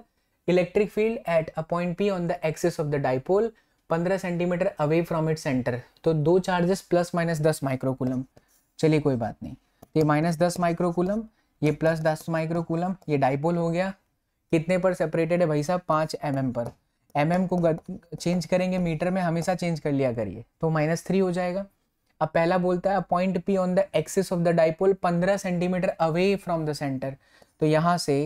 [SPEAKER 1] electric field at a point P on the axis of the dipole पंद्रह centimetre away from it centre तो दो चार्जेस प्लस माइनस दस माइक्रोकुलम चलिए कोई बात नहीं ये माइनस दस माइक्रोकुलम ये प्लस दस माइक्रोकुलम ये डाइपोल हो गया कितने पर सेपरेटेड है भाई साहब पाँच एम mm पर एम mm को चेंज करेंगे मीटर में हमेशा चेंज कर लिया करिए तो माइनस थ्री हो जाएगा अब पहला बोलता है point P on the axis of the dipole पंद्रह centimetre away from the centre तो यहाँ से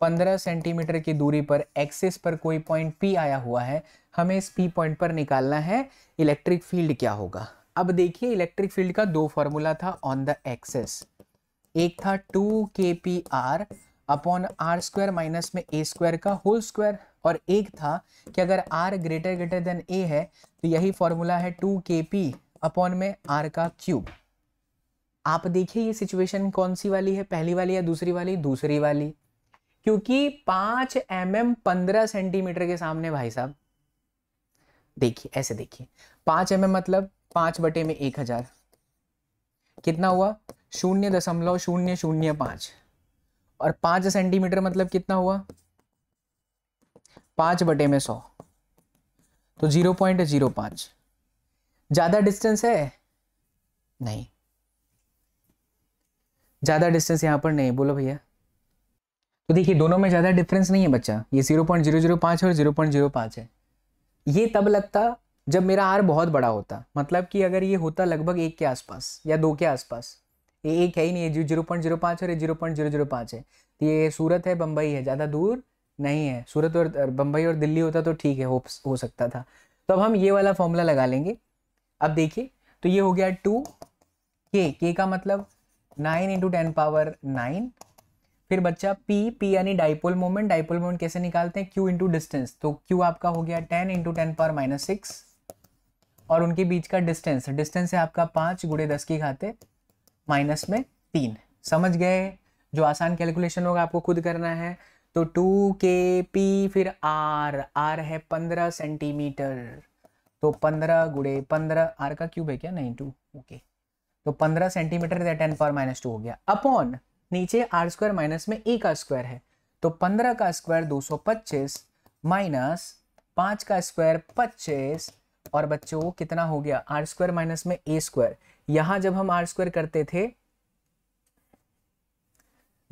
[SPEAKER 1] पंद्रह सेंटीमीटर की दूरी पर एक्सिस पर कोई पॉइंट पी आया हुआ है हमें इस पी पॉइंट पर निकालना है इलेक्ट्रिक फील्ड क्या होगा अब देखिए इलेक्ट्रिक फील्ड का दो फॉर्मूला था ऑन द एक्सेस एक था two K P R upon R square minus में ए स्क्वायर का होल स्क्वायर और एक था कि अगर R greater greater than A है तो यही फॉर्मूला है टू के पी अपॉन में आर का क्यूब आप देखिए ये सिचुएशन कौन सी वाली है पहली वाली या दूसरी वाली दूसरी वाली क्योंकि पांच एम mm एम पंद्रह सेंटीमीटर के सामने भाई साहब देखिए ऐसे देखिए पांच एम mm एम मतलब पांच बटे में एक हजार कितना हुआ शून्य दशमलव शून्य शून्य पांच और पांच सेंटीमीटर मतलब कितना हुआ पाँच बटे में सौ तो जीरो पॉइंट जीरो पाँच ज़्यादा डिस्टेंस है नहीं ज़्यादा डिस्टेंस यहाँ पर नहीं बोलो भैया तो देखिए दोनों में ज़्यादा डिफरेंस नहीं है बच्चा ये जीरो पॉइंट जीरो जीरो पाँच और जीरो पॉइंट जीरो पाँच है ये तब लगता जब मेरा आर बहुत बड़ा होता मतलब कि अगर ये होता लगभग एक के आसपास या दो के आसपास ये एक है ही नहीं है जीरो पॉइंट जीरो पाँच और ये जीरो पॉइंट जीरो जीरो पाँच है तो ये सूरत है बम्बई है ज़्यादा दूर नहीं है सूरत और बम्बई और दिल्ली होता तो ठीक है हो, हो सकता था तो अब हम ये वाला फॉर्मूला लगा लेंगे अब देखिए तो ये हो गया टू के के का मतलब nine into ten power nine फिर बच्चा पी पी यानी डाइपोल मोमेंट डाइपोल मोमेंट कैसे निकालते हैं क्यू इंटू डिस्टेंस तो क्यू आपका हो गया ten into ten power minus six और उनके बीच का डिस्टेंस डिस्टेंस है आपका पाँच गुड़े दस की खाते माइनस में तीन समझ गए जो आसान कैलकुलेशन होगा आपको खुद करना है तो टू के पी फिर आर आर है पंद्रह सेंटीमीटर तो पंद्रह गुड़े पंद्रह आर का क्यूब है क्या नहीं टू ओके तो पंद्रह centimetre ten power minus two हो गया अपॉन नीचे आर स्क्वायर माइनस में ए का स्क्वायर है तो पंद्रह का स्क्वायर दो सौ पच्चीस माइनस पांच का स्क्वायर पच्चीस और बच्चों कितना हो गया आर स्क्वायर माइनस में ए स्क्वायर यहां जब हम आर स्क्वायर करते थे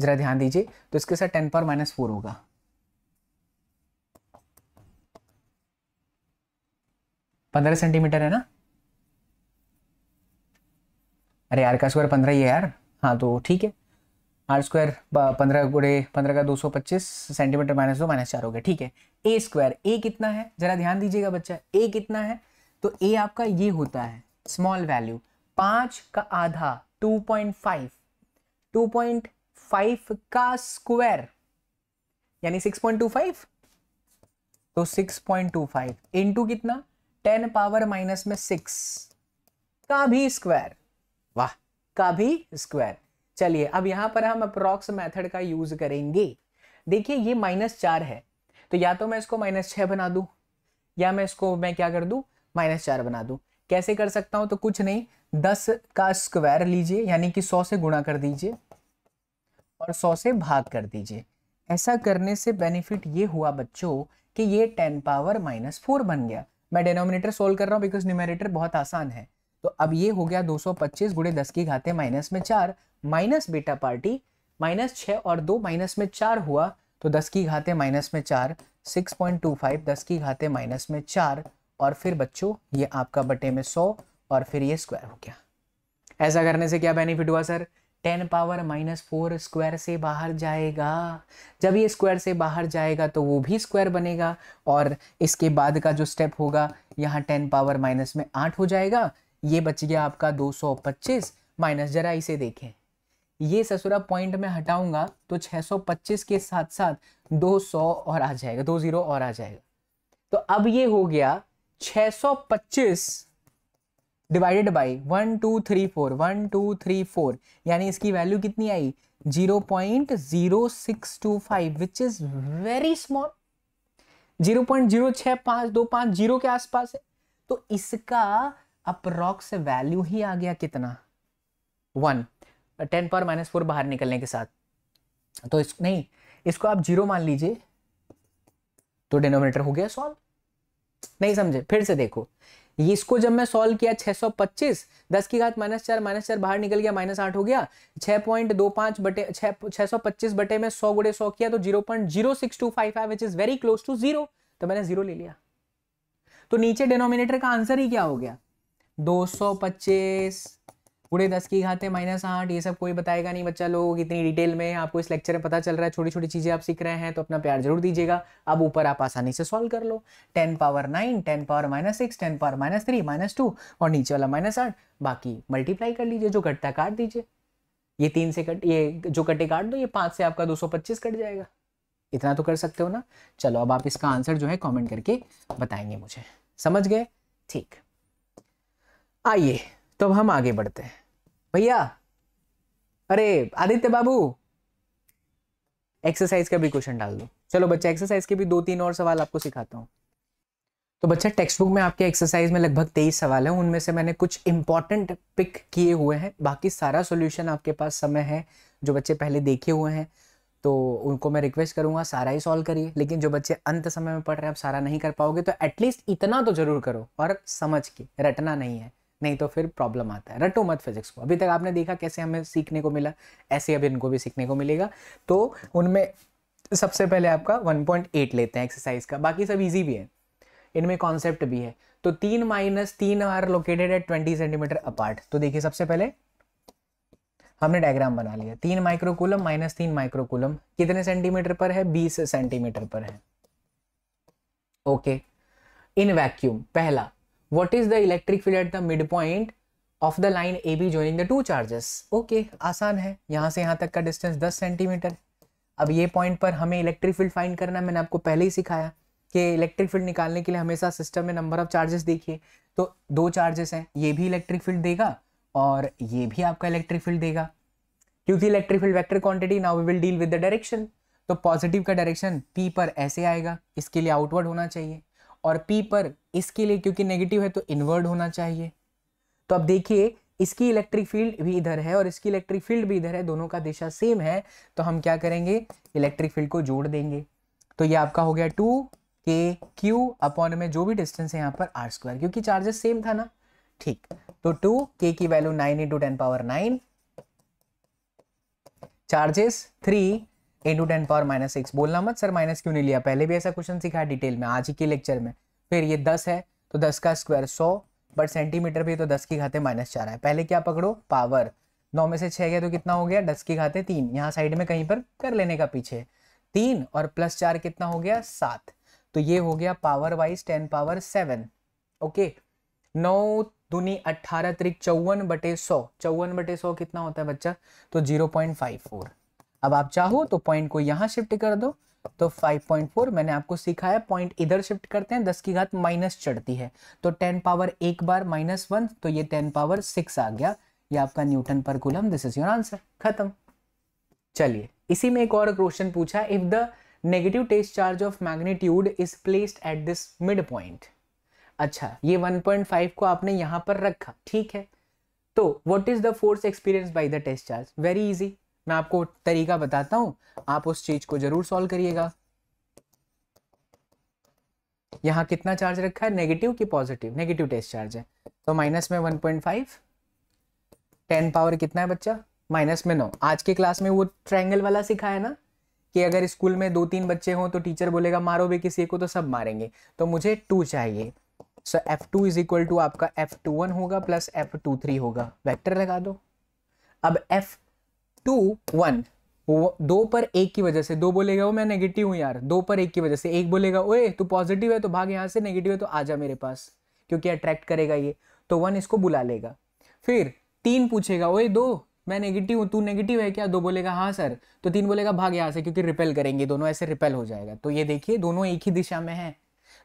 [SPEAKER 1] ज़रा ध्यान दीजिए तो इसके साथ टेन पर माइनस फोर होगा पंद्रह सेंटीमीटर है ना अरे आर का स्क्वायर पंद्रह ही है यार हाँ तो ठीक है आर स्क्वायर पंद्रह गुड़े पंद्रह का दो सौ पच्चीस सेंटीमीटर माइनस दो माइनस चार हो गया ठीक है ए स्क्वायर ए कितना है ज़रा ध्यान दीजिएगा बच्चा ए कितना है तो ए आपका ये होता है स्मॉल वैल्यू पांच का आधा two point five two point five का स्क्वायर यानी सिक्स पॉइंट टू फाइव तो six point two five into कितना टेन पावर माइनस में सिक्स का भी स्क्वायर वाह का भी स्क्वायर चलिए अब यहां पर हम अप्रॉक्स मेथड का यूज करेंगे देखिए ये माइनस चार है तो या तो मैं इसको माइनस छह बना दू या मैं इसको मैं क्या कर दू माइनस चार बना दू कैसे कर सकता हूं तो कुछ नहीं दस का स्क्वायर लीजिए यानी कि सौ से गुणा कर दीजिए और सौ से भाग कर दीजिए ऐसा करने से बेनिफिट ये हुआ बच्चों कि ये टेन पावर माइनस फोर बन गया मैं डेनोमिनेटर सोल्व कर रहा हूँ बिकॉज न्यूमिनेटर बहुत आसान है तो अब ये हो गया 225 सौ पच्चीस गुड़े दस की घाते माइनस में चार माइनस बेटा पार्टी माइनस छः और दो माइनस में चार हुआ तो दस की घाते माइनस में चार सिक्स पॉइंट टू फाइव दस की घाते माइनस में चार और फिर बच्चों ये आपका बटे में सौ और फिर ये स्क्वायर हो गया ऐसा करने से क्या बेनिफिट हुआ sir ten power minus four square से बाहर जाएगा जब ये स्क्वायर से बाहर जाएगा तो वो भी स्क्वायर बनेगा और इसके बाद का जो स्टेप होगा यहाँ टेन पावर माइनस में आठ हो जाएगा ये बच गया आपका दो सौ पच्चीस माइनस जरा इसे देखें ये ससुरा पॉइंट में हटाऊंगा तो छः सौ पच्चीस के साथ साथ दो सौ और आ जाएगा दो जीरो और आ जाएगा तो अब ये हो गया छः सौ पच्चीस divided by one two three four one two three four यानी इसकी वैल्यू कितनी आई zero point zero six two five which is very small zero point zero छह पांच दो पांच जीरो के आसपास है तो इसका अप्रॉक्स वैल्यू ही आ गया कितना वन टेन पर माइनस फोर बाहर निकलने के साथ तो इस नहीं इसको आप जीरो मान लीजिए तो डिनोमिनेटर हो गया सॉल्व नहीं समझे फिर से देखो ये इसको जब मैं सॉल्व किया 625 दस की घात माइनस चार माइनस चार बाहर निकल गया माइनस आठ हो गया 6.25 बटे छह सौ पच्चीस बटे में सौ गुड़े सौ किया तो zero zero point six five which is very close to zero तो मैंने जीरो ले लिया तो नीचे डिनोमिनेटर का आंसर ही क्या हो गया दो सौ पच्चीस पूरे दस की घाते माइनस आठ ये सब कोई बताएगा नहीं बच्चा लोग इतनी डिटेल में आपको इस लेक्चर में पता चल रहा है छोटी छोटी चीज़ें आप सीख रहे हैं तो अपना प्यार जरूर दीजिएगा अब ऊपर आप आसानी से सॉल्व कर लो ten power nine ten power minus six ten power minus three minus two और नीचे वाला माइनस आठ बाकी मल्टीप्लाई कर लीजिए जो घटता काट दीजिए ये तीन से कट ये जो कटे काट दो ये पाँच से आपका दो सौ पच्चीस कट जाएगा इतना तो कर सकते हो ना चलो अब आप इसका आंसर जो है कॉमेंट करके बताएंगे मुझे समझ गए ठीक आइए तो अब हम आगे बढ़ते हैं भैया अरे आदित्य बाबू एक्सरसाइज का भी क्वेश्चन डाल दो चलो बच्चा एक्सरसाइज के भी दो तीन और सवाल आपको सिखाता हूँ तो बच्चा टेक्स्ट बुक में आपके एक्सरसाइज में लगभग तेईस सवाल हैं उनमें से मैंने कुछ इंपॉर्टेंट पिक किए हुए हैं बाकी सारा सोल्यूशन आपके पास समय है जो बच्चे पहले देखे हुए हैं तो उनको मैं रिक्वेस्ट करूंगा सारा ही सॉल्व करिए लेकिन जो बच्चे अंत समय में पढ़ रहे हैं आप सारा नहीं कर पाओगे तो एटलीस्ट इतना तो ज़रूर करो और समझ के रटना नहीं है नहीं तो फिर प्रॉब्लम आता है रटो मत फिजिक्स को अभी तक आपने देखा कैसे हमें सीखने को मिला ऐसे अभी इनको भी सीखने को मिलेगा तो उनमें सबसे पहले आपका 1.8 लेते हैं एक्सरसाइज का बाकी सब इजी भी है इनमें कॉन्सेप्ट भी है तो तीन माइनस तीन are located at twenty centimetre apart तो देखिए सबसे पहले हमने डायग्राम बना लिया तीन माइक्रोकुलम माइनस तीन माइक्रोकुलम कितने सेंटीमीटर पर है बीस सेंटीमीटर पर है ओके इन वैक्यूम पहला what is the electric field at the midpoint of the line A B joining the two charges okay आसान है यहाँ से यहाँ तक का डिस्टेंस दस सेंटीमीटर अब ये पॉइंट पर हमें इलेक्ट्रिक फील्ड फाइंड करना मैंने आपको पहले ही सिखाया कि इलेक्ट्रिक फील्ड निकालने के लिए हमेशा सिस्टम में नंबर ऑफ चार्जेस देखिए तो दो चार्जेस हैं ये भी इलेक्ट्रिक फील्ड देगा और ये भी आपका इलेक्ट्रिक फील्ड देगा क्योंकि electric field vector quantity now we will deal with the direction तो पॉजिटिव का डायरेक्शन पी पर ऐसे आएगा इसके लिए आउटवर्ड होना चाहिए और पी पर इसके लिए क्योंकि नेगेटिव है तो इन्वर्ड होना चाहिए तो अब देखिए इसकी इलेक्ट्रिक फील्ड भी इधर है और इसकी इलेक्ट्रिक फील्ड भी इधर है दोनों का दिशा सेम है तो हम क्या करेंगे इलेक्ट्रिक फील्ड को जोड़ देंगे तो ये आपका हो गया टू के क्यू अपॉन में जो भी डिस्टेंस है यहाँ पर आर स्क्वायर क्योंकि चार्जेस सेम था ना ठीक तो टू के की value nine into ten power nine charges three two ten power minus six बोलना मत सर माइनस क्यों नहीं लिया पहले भी ऐसा क्वेश्चन सिखा डिटेल में आज के लेक्चर में फिर ये दस है तो दस का स्क्वायर सौ बट सेंटीमीटर भी तो दस की घाते माइनस चार है पहले क्या पकड़ो पावर नौ में से छः गया तो कितना हो गया दस की घाते तीन यहाँ साइड में कहीं पर कर लेने का पीछे तीन और प्लस चार कितना हो गया सात तो ये हो गया power wise ten power seven okay नौ दूनी अट्ठारह त्रिक चौवन बटे सौ चौवन बटे सौ कितना होता है बच्चा तो जीरो पॉइंट फाइव फोर अब आप चाहो तो पॉइंट को यहाँ शिफ्ट कर दो तो 5.4 मैंने आपको सिखाया पॉइंट इधर शिफ्ट करते हैं 10 की घात माइनस चढ़ती है तो 10 पावर एक बार माइनस वन तो ये 10 पावर सिक्स आ गया ये आपका न्यूटन पर coulomb this is your answer खत्म चलिए इसी में एक और क्वेश्चन पूछा if the negative test charge of magnitude is placed at this mid point अच्छा ये 1.5 को आपने यहां पर रखा ठीक है तो what is the force experience by the test charge very easy मैं आपको तरीका बताता हूं आप उस चीज को जरूर सॉल्व करिएगा यहां कितना चार्ज रखा है नेगेटिव की पॉजिटिव नेगेटिव टेस्ट चार्ज है तो माइनस में one point five ten power कितना है बच्चा माइनस में नौ आज के क्लास में वो ट्रायंगल वाला सिखाया ना कि अगर स्कूल में दो तीन बच्चे हों तो टीचर बोलेगा मारो भी किसी को तो सब मारेंगे तो मुझे टू चाहिए so F two is equal to आपका एफ टू वन होगा प्लस एफ टू थ्री होगा वेक्टर लगा दो अब एफ टू वन दो पर एक की वजह से दो बोलेगा वो मैं नेगेटिव हूँ यार दो पर एक की वजह से एक बोलेगा ओए तू पॉजिटिव है तो भाग यहाँ से नेगेटिव है तो आ जा मेरे पास क्योंकि अट्रैक्ट करेगा ये तो वन इसको बुला लेगा फिर तीन पूछेगा ओए दो मैं नेगेटिव हूँ तू नेगेटिव है क्या दो बोलेगा हाँ सर तो तीन बोलेगा भाग यहाँ से क्योंकि रिपेल करेंगे दोनों ऐसे रिपेल हो जाएगा तो ये देखिए दोनों एक ही दिशा में है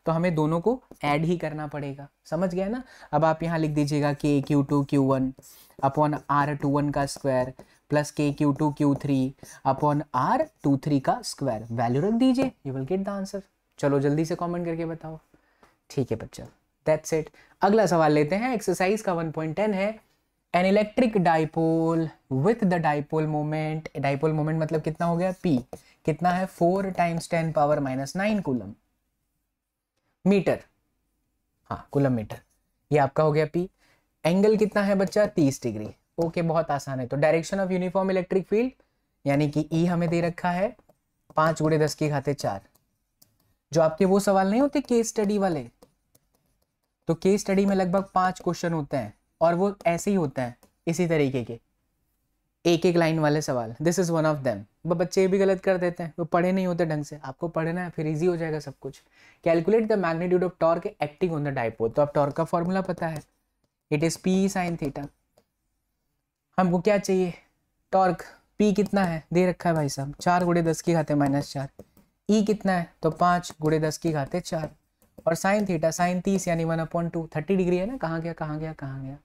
[SPEAKER 1] तो हमें दोनों को ऐड ही करना पड़ेगा समझ गया ना अब आप यहाँ लिख दीजिएगा K Q two Q one upon R two one का square plus K Q two Q three upon R two three का स्क्वायर वैल्यू रख दीजिए you will get the answer चलो जल्दी से कमेंट करके बताओ ठीक है बच्चा दैट्स इट अगला सवाल लेते हैं एक्सरसाइज का 1.10 है an electric dipole with the dipole moment dipole moment मतलब कितना हो गया पी कितना है four times ten power minus nine coulomb metre हाँ कूलम मीटर ये आपका हो गया पी एंगल कितना है बच्चा तीस डिग्री ओके okay, बहुत आसान है तो direction of uniform electric field यानी कि ई e हमें दे रखा है पांच गुड़े दस की खाते चार जो आपके वो सवाल नहीं होते केस स्टडी वाले तो केस स्टडी में लगभग पांच क्वेश्चन होते हैं और वो ऐसे ही होते हैं इसी तरीके के एक एक लाइन वाले सवाल this is one of them वो बच्चे भी गलत कर देते हैं वो पढ़े नहीं होते ढंग से आपको पढ़ना है फिर इजी हो जाएगा सब कुछ calculate the magnitude of torque acting on the dipole तो आप टॉर्क का फॉर्मूला पता है it is P sine theta हमको क्या चाहिए टॉर्क पी कितना है दे रखा है भाई साहब चार गुड़े दस की खाते माइनस चार ई e कितना है तो पाँच गुड़े दस की खाते चार और साइन थीटा साइन तीस यानी one appoint two thirty degree है ना कहाँ गया कहाँ गया कहाँ गया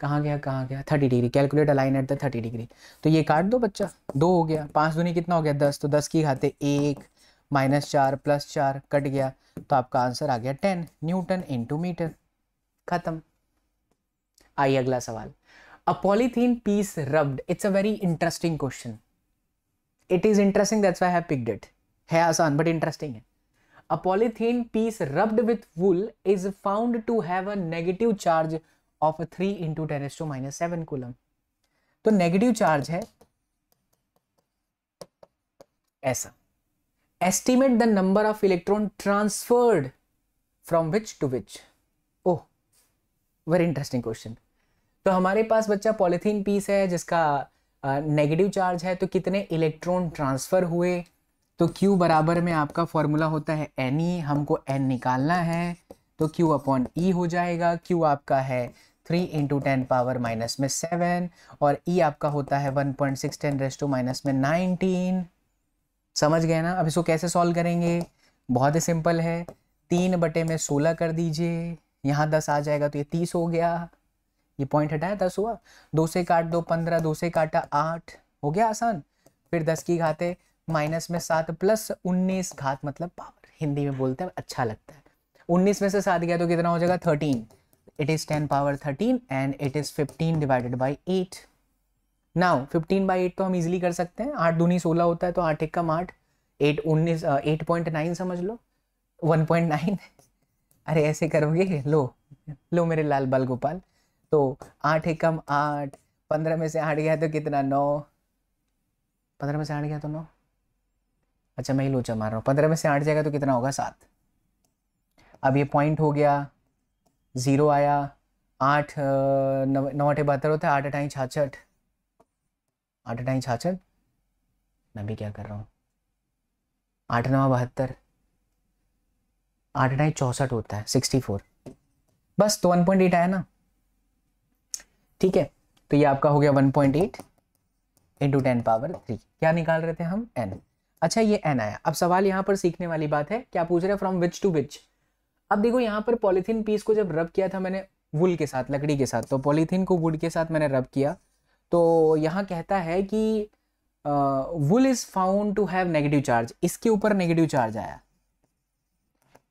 [SPEAKER 1] कहाँ गया कहाँ गया thirty degree calculate align at the thirty degree तो ये काट दो बच्चा दो हो गया पाँच दूनी कितना हो गया दस तो दस की खाते एक माइनस चार प्लस चार कट गया तो आपका आंसर आ गया टेन न्यूटन इंटू मीटर खत्म आइए अगला सवाल a polythene piece rubbed it's a very interesting question it is interesting that's why i have picked it है आसान बट इंटरेस्टिंग है a polythene piece rubbed with wool is found to have a negative charge of three into ten S to minus seven coulomb तो नेगेटिव चार्ज है ऐसा estimate the number of electron transferred from which to which oh very interesting question तो हमारे पास बच्चा पॉलिथीन पीस है जिसका नेगेटिव चार्ज है तो कितने इलेक्ट्रॉन ट्रांसफ़र हुए तो Q बराबर में आपका फॉर्मूला होता है एन ई e, हमको एन निकालना है तो Q अपॉन ई e हो जाएगा Q आपका है three into ten power minus में सेवन और ई e आपका होता है one point six ten raise to minus में नाइनटीन समझ गए ना अब इसको कैसे सॉल्व करेंगे बहुत ही सिंपल है तीन बटे में सोलह कर दीजिए यहाँ दस आ जाएगा तो ये तीस हो गया ये पॉइंट हटाया दस हुआ दो से काट दो पंद्रह दो से काटा आठ हो गया आसान फिर दस की घाते माइनस में सात प्लस उन्नीस घात मतलब पावर हिंदी में बोलते हैं अच्छा लगता है उन्नीस में से सात गया तो कितना हो जाएगा thirteen it is ten power thirteen and it is fifteen divided by eight now fifteen by eight तो हम इजिली कर सकते हैं आठ दूनी सोलह होता है तो आठ एक कम आठ एट उन्नीस एट पॉइंट नाइन समझ लो वन पॉइंट नाइन अरे ऐसे करोगे लो लो मेरे लाल बाल गोपाल तो आठ एकम आठ पंद्रह में से आठ गया तो कितना नौ पंद्रह में से आठ गया तो नौ अच्छा मैं ही लोचा मार रहा हूँ पंद्रह में से आठ जाएगा तो कितना होगा सात अब ये पॉइंट हो गया ज़ीरो आया आठ नौ, नौ अठे बहत्तर होता है आठ अठाई छाछठ आठ अठाई छाछठ मैं भी क्या कर रहा हूँ आठ नवा बहत्तर आठ अठाई चौंसठ होता है सिक्सटी फोर बस तो वन पॉइंट एट आया ना ठीक है तो ये आपका हो गया one point eight into ten power three क्या निकाल रहे थे हम एन अच्छा ये एन आया अब सवाल यहाँ पर सीखने वाली बात है क्या पूछ रहे हैं फ्रॉम विच टू विच अब देखो यहाँ पर पॉलीथीन पीस को जब रब किया था मैंने वुल के साथ लकड़ी के साथ तो पॉलीथीन को वुड के साथ मैंने रब किया तो यहाँ कहता है कि wool is found to have negative charge इसके ऊपर नेगेटिव चार्ज आया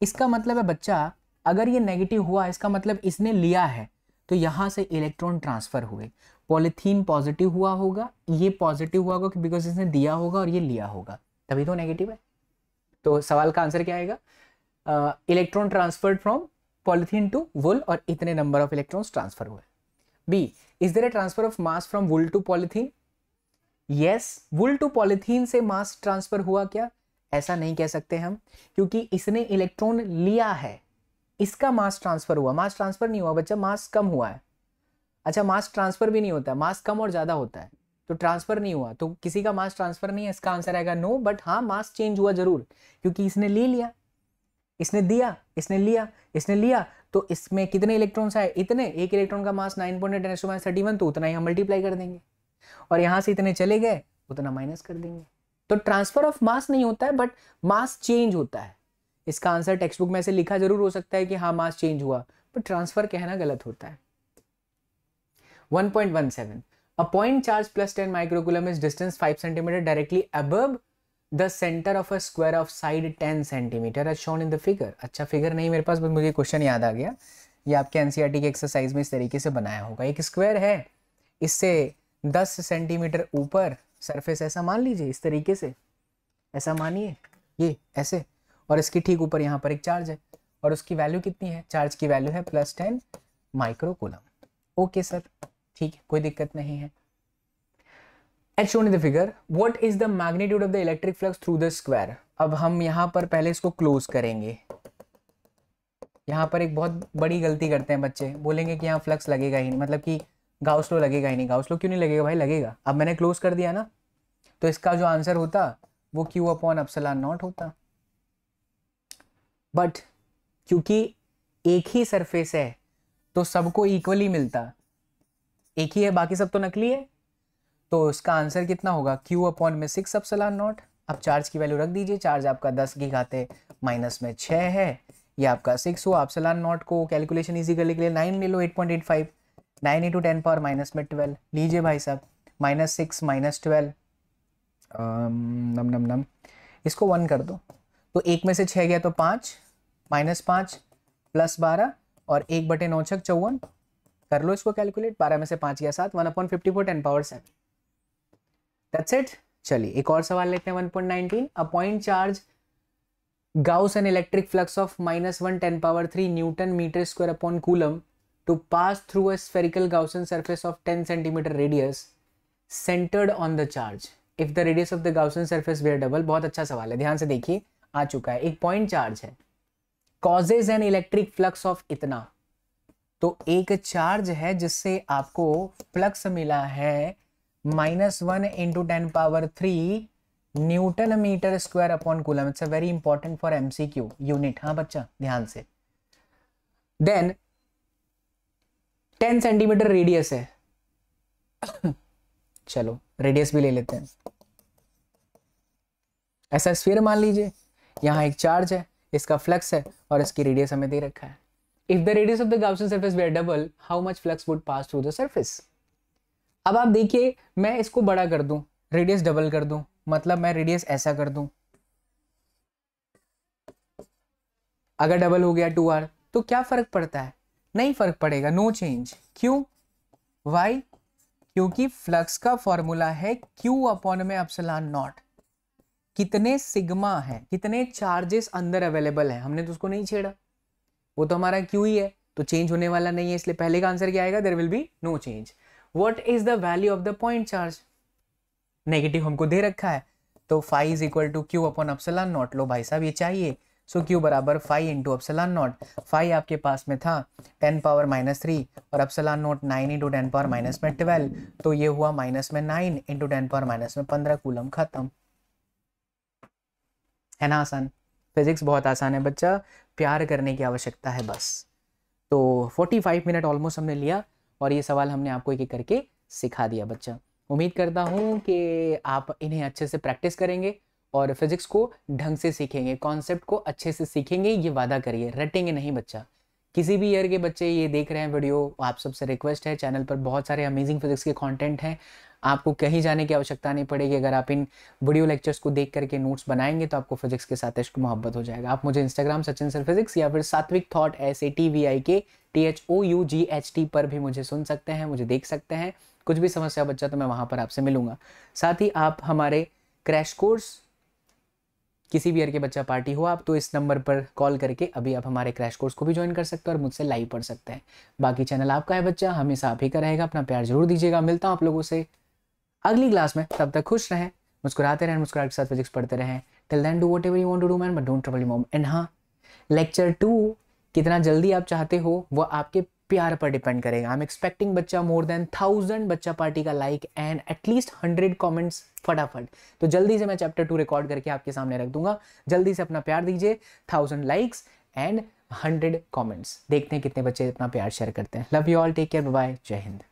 [SPEAKER 1] इसका मतलब है बच्चा अगर ये नेगेटिव हुआ इसका मतलब इसने लिया है तो यहाँ से इलेक्ट्रॉन ट्रांसफ़र हुए पॉलीथीन पॉजिटिव हुआ होगा ये पॉजिटिव हुआ होगा बिकॉज इसने दिया होगा और ये लिया होगा तभी तो नेगेटिव है तो सवाल का आंसर क्या आएगा electron transfer from polythene to wool और इतने नंबर ऑफ इलेक्ट्रॉन्स ट्रांसफर हुए B is there a transfer of mass from wool to polythene yes wool to polythene से मास ट्रांसफर हुआ क्या ऐसा नहीं कह सकते हम क्योंकि इसने इलेक्ट्रॉन लिया है इसका मास ट्रांसफर हुआ मास ट्रांसफर नहीं हुआ बच्चा मास कम हुआ है अच्छा मास ट्रांसफर भी नहीं होता है मास कम और ज़्यादा होता है तो ट्रांसफर नहीं हुआ तो किसी का मास ट्रांसफर नहीं है इसका आंसर आएगा नो बट हाँ मास चेंज हुआ जरूर क्योंकि इसने ले लिया इसने दिया इसने लिया इसने लिया तो इसमें कितने इलेक्ट्रॉन्स आए इतने एक इलेक्ट्रॉन का मास नाइन पॉइंट तो उतना ही हम मल्टीप्लाई कर देंगे और यहां से इतने चले गए उतना माइनस कर देंगे तो ट्रांसफर ऑफ मास नहीं होता है बट मास चेंज होता है इसका आंसर टेक्स्ट बुक में से लिखा जरूर हो सकता है कि हाँ मास चेंज हुआ पर ट्रांसफर कहना गलत होता है 1.17 a point charge plus 10 microcoulomb is distance 5 centimetre directly above the centre of a square of side 10 centimetre as shown in the figure अच्छा फिगर नहीं मेरे पास बस मुझे क्वेश्चन याद आ गया ये आपके एनसीईआरटी के एक्सरसाइज में इस तरीके से बनाया होगा एक स्क्वायर है इससे 10 सेंटीमीटर ऊपर सरफेस ऐसा मान लीजिए इस तरीके से ऐसा मानिए ये ऐसे और इसके ठीक ऊपर यहाँ पर एक चार्ज है और उसकी वैल्यू कितनी है चार्ज की वैल्यू है plus ten microcoulomb okay sir ठीक है कोई दिक्कत नहीं है as shown the figure what is the magnitude of the electric flux through the square अब हम यहाँ पर पहले इसको क्लोज करेंगे यहाँ पर एक बहुत बड़ी गलती करते हैं बच्चे बोलेंगे कि यहाँ फ्लक्स लगेगा ही नहीं मतलब कि गाउस्लो लगेगा ही नहीं गाउस्लो क्यों नहीं लगेगा भाई लगेगा अब मैंने क्लोज कर दिया ना तो इसका जो आंसर होता वो क्यू अपॉन अपसला नॉट होता बट क्योंकि एक ही सरफेस है तो सबको इक्वली मिलता एक ही है बाकी सब तो नकली है तो इसका आंसर कितना होगा क्यू अपॉन में सिक्स अब सलार नॉट अब चार्ज की वैल्यू रख दीजिए चार्ज आपका दस की खाते माइनस में छः है ये आपका सिक्स हो आप सलान नॉट को कैलकुलेशन इजी करने के लिए नाइन ले लो eight point eight five nine into ten power minus में ट्वेल्व लीजिए भाई साहब माइनस सिक्स माइनस ट्वेल्व नम नम नम इसको वन कर दो तो एक में से छः गया तो पाँच माइनस पाँच प्लस बारह और एक बटे नौ छक चौवन कर लो इसको कैलकुलेट बारह में से पाँच या सात one point fifty four ten power seven that's it चलिए एक और सवाल लेते हैं one point nineteen a point charge causes an electric flux of minus one ten power three newton metre square upon coulomb to pass through a spherical Gaussian surface of ten centimetre radius centred on the charge if the radius of the Gaussian surface were double बहुत अच्छा सवाल है ध्यान से देखिए आ चुका है एक पॉइंट चार्ज है causes an electric flux of इतना तो एक चार्ज है जिससे आपको फ्लक्स मिला है minus one into ten power three newton metre square upon coulomb it's a very important for MCQ unit हाँ बच्चा ध्यान से देन टेन सेंटीमीटर रेडियस है चलो रेडियस भी ले लेते हैं ऐसा स्फीयर मान लीजिए यहां एक चार्ज है इसका फ्लक्स है और इसकी रेडियस हमें दे रखा है if the radius of the Gaussian surface were double how much flux would pass through the surface अब आप देखिए मैं इसको बड़ा कर दूं रेडियस डबल कर दूं मतलब मैं रेडियस ऐसा कर दूं अगर डबल हो गया टू आर तो क्या फर्क पड़ता है नहीं फर्क पड़ेगा नो चेंज क्यों वाई क्योंकि फ्लक्स का फॉर्मूला है क्यू अपॉन में अपसलान नॉट कितने सिग्मा है कितने चार्जेस अंदर अवेलेबल है हमने तो उसको नहीं छेड़ा वो तो हमारा क्यू ही है तो चेंज होने वाला नहीं है इसलिए पहले का आंसर क्या आएगा there will be no change what is the value of the point charge negative हमको दे रखा है तो five is equal to Q upon epsilon nought लो भाई साहब ये चाहिए सो क्यू बराबर five into epsilon nought five आपके पास में था टेन पावर माइनस थ्री और epsilon nought nine into ten power minus में ट्वेल्व तो ये हुआ माइनस में nine into ten power minus में पंद्रह कूलम खत्म है ना आसान फिज़िक्स बहुत आसान है बच्चा प्यार करने की आवश्यकता है बस तो 45 मिनट ऑलमोस्ट हमने लिया और ये सवाल हमने आपको एक एक करके सिखा दिया बच्चा उम्मीद करता हूँ कि आप इन्हें अच्छे से प्रैक्टिस करेंगे और फिज़िक्स को ढंग से सीखेंगे कॉन्सेप्ट को अच्छे से सीखेंगे ये वादा करिए रटेंगे नहीं बच्चा किसी भी ईयर के बच्चे ये देख रहे हैं वीडियो आप सबसे रिक्वेस्ट है चैनल पर बहुत सारे अमेजिंग फिजिक्स के कॉन्टेंट हैं आपको कहीं जाने की आवश्यकता नहीं पड़ेगी अगर आप इन वीडियो लेक्चर्स को देख करके नोट्स बनाएंगे तो आपको फिजिक्स के साथ इश्क मोहब्बत हो जाएगा आप मुझे इंस्टाग्राम सचिन सर फिजिक्स या फिर Satvik thought S A T V I K T H O U G H T पर भी मुझे सुन सकते हैं मुझे देख सकते हैं कुछ भी समस्या बच्चा तो मैं वहाँ पर आपसे मिलूंगा साथ ही आप हमारे क्रैश कोर्स किसी भी ईयर के बच्चा पार्टी हो आप तो इस नंबर पर कॉल करके अभी आप हमारे क्रैश कोर्स को भी ज्वाइन कर सकते हैं और मुझसे लाइव पढ़ सकते हैं बाकी चैनल आपका है बच्चा हमेशा आप ही का रहेगा अपना प्यार जरूर दीजिएगा मिलता हूँ आप लोगों से अगली क्लास में तब तक खुश रहें मुस्कुराते रहें मुस्कुराहट के साथ फिजिक्स पढ़ते रहें till then do whatever you want to do man but don't trouble mom and हाँ लेक्चर टू कितना जल्दी आप चाहते हो वह आपके प्यार पर डिपेंड करेगा आई एम एक्सपेक्टिंग बच्चा मोर देन थाउजेंड बच्चा पार्टी का like and at least hundred comments फटाफट तो जल्दी से मैं चैप्टर टू रिकॉर्ड करके आपके सामने रख दूंगा जल्दी से अपना प्यार दीजिए thousand likes and hundred comments देखते हैं कितने बच्चे अपना प्यार शेयर करते हैं love you all take care bye जय हिंद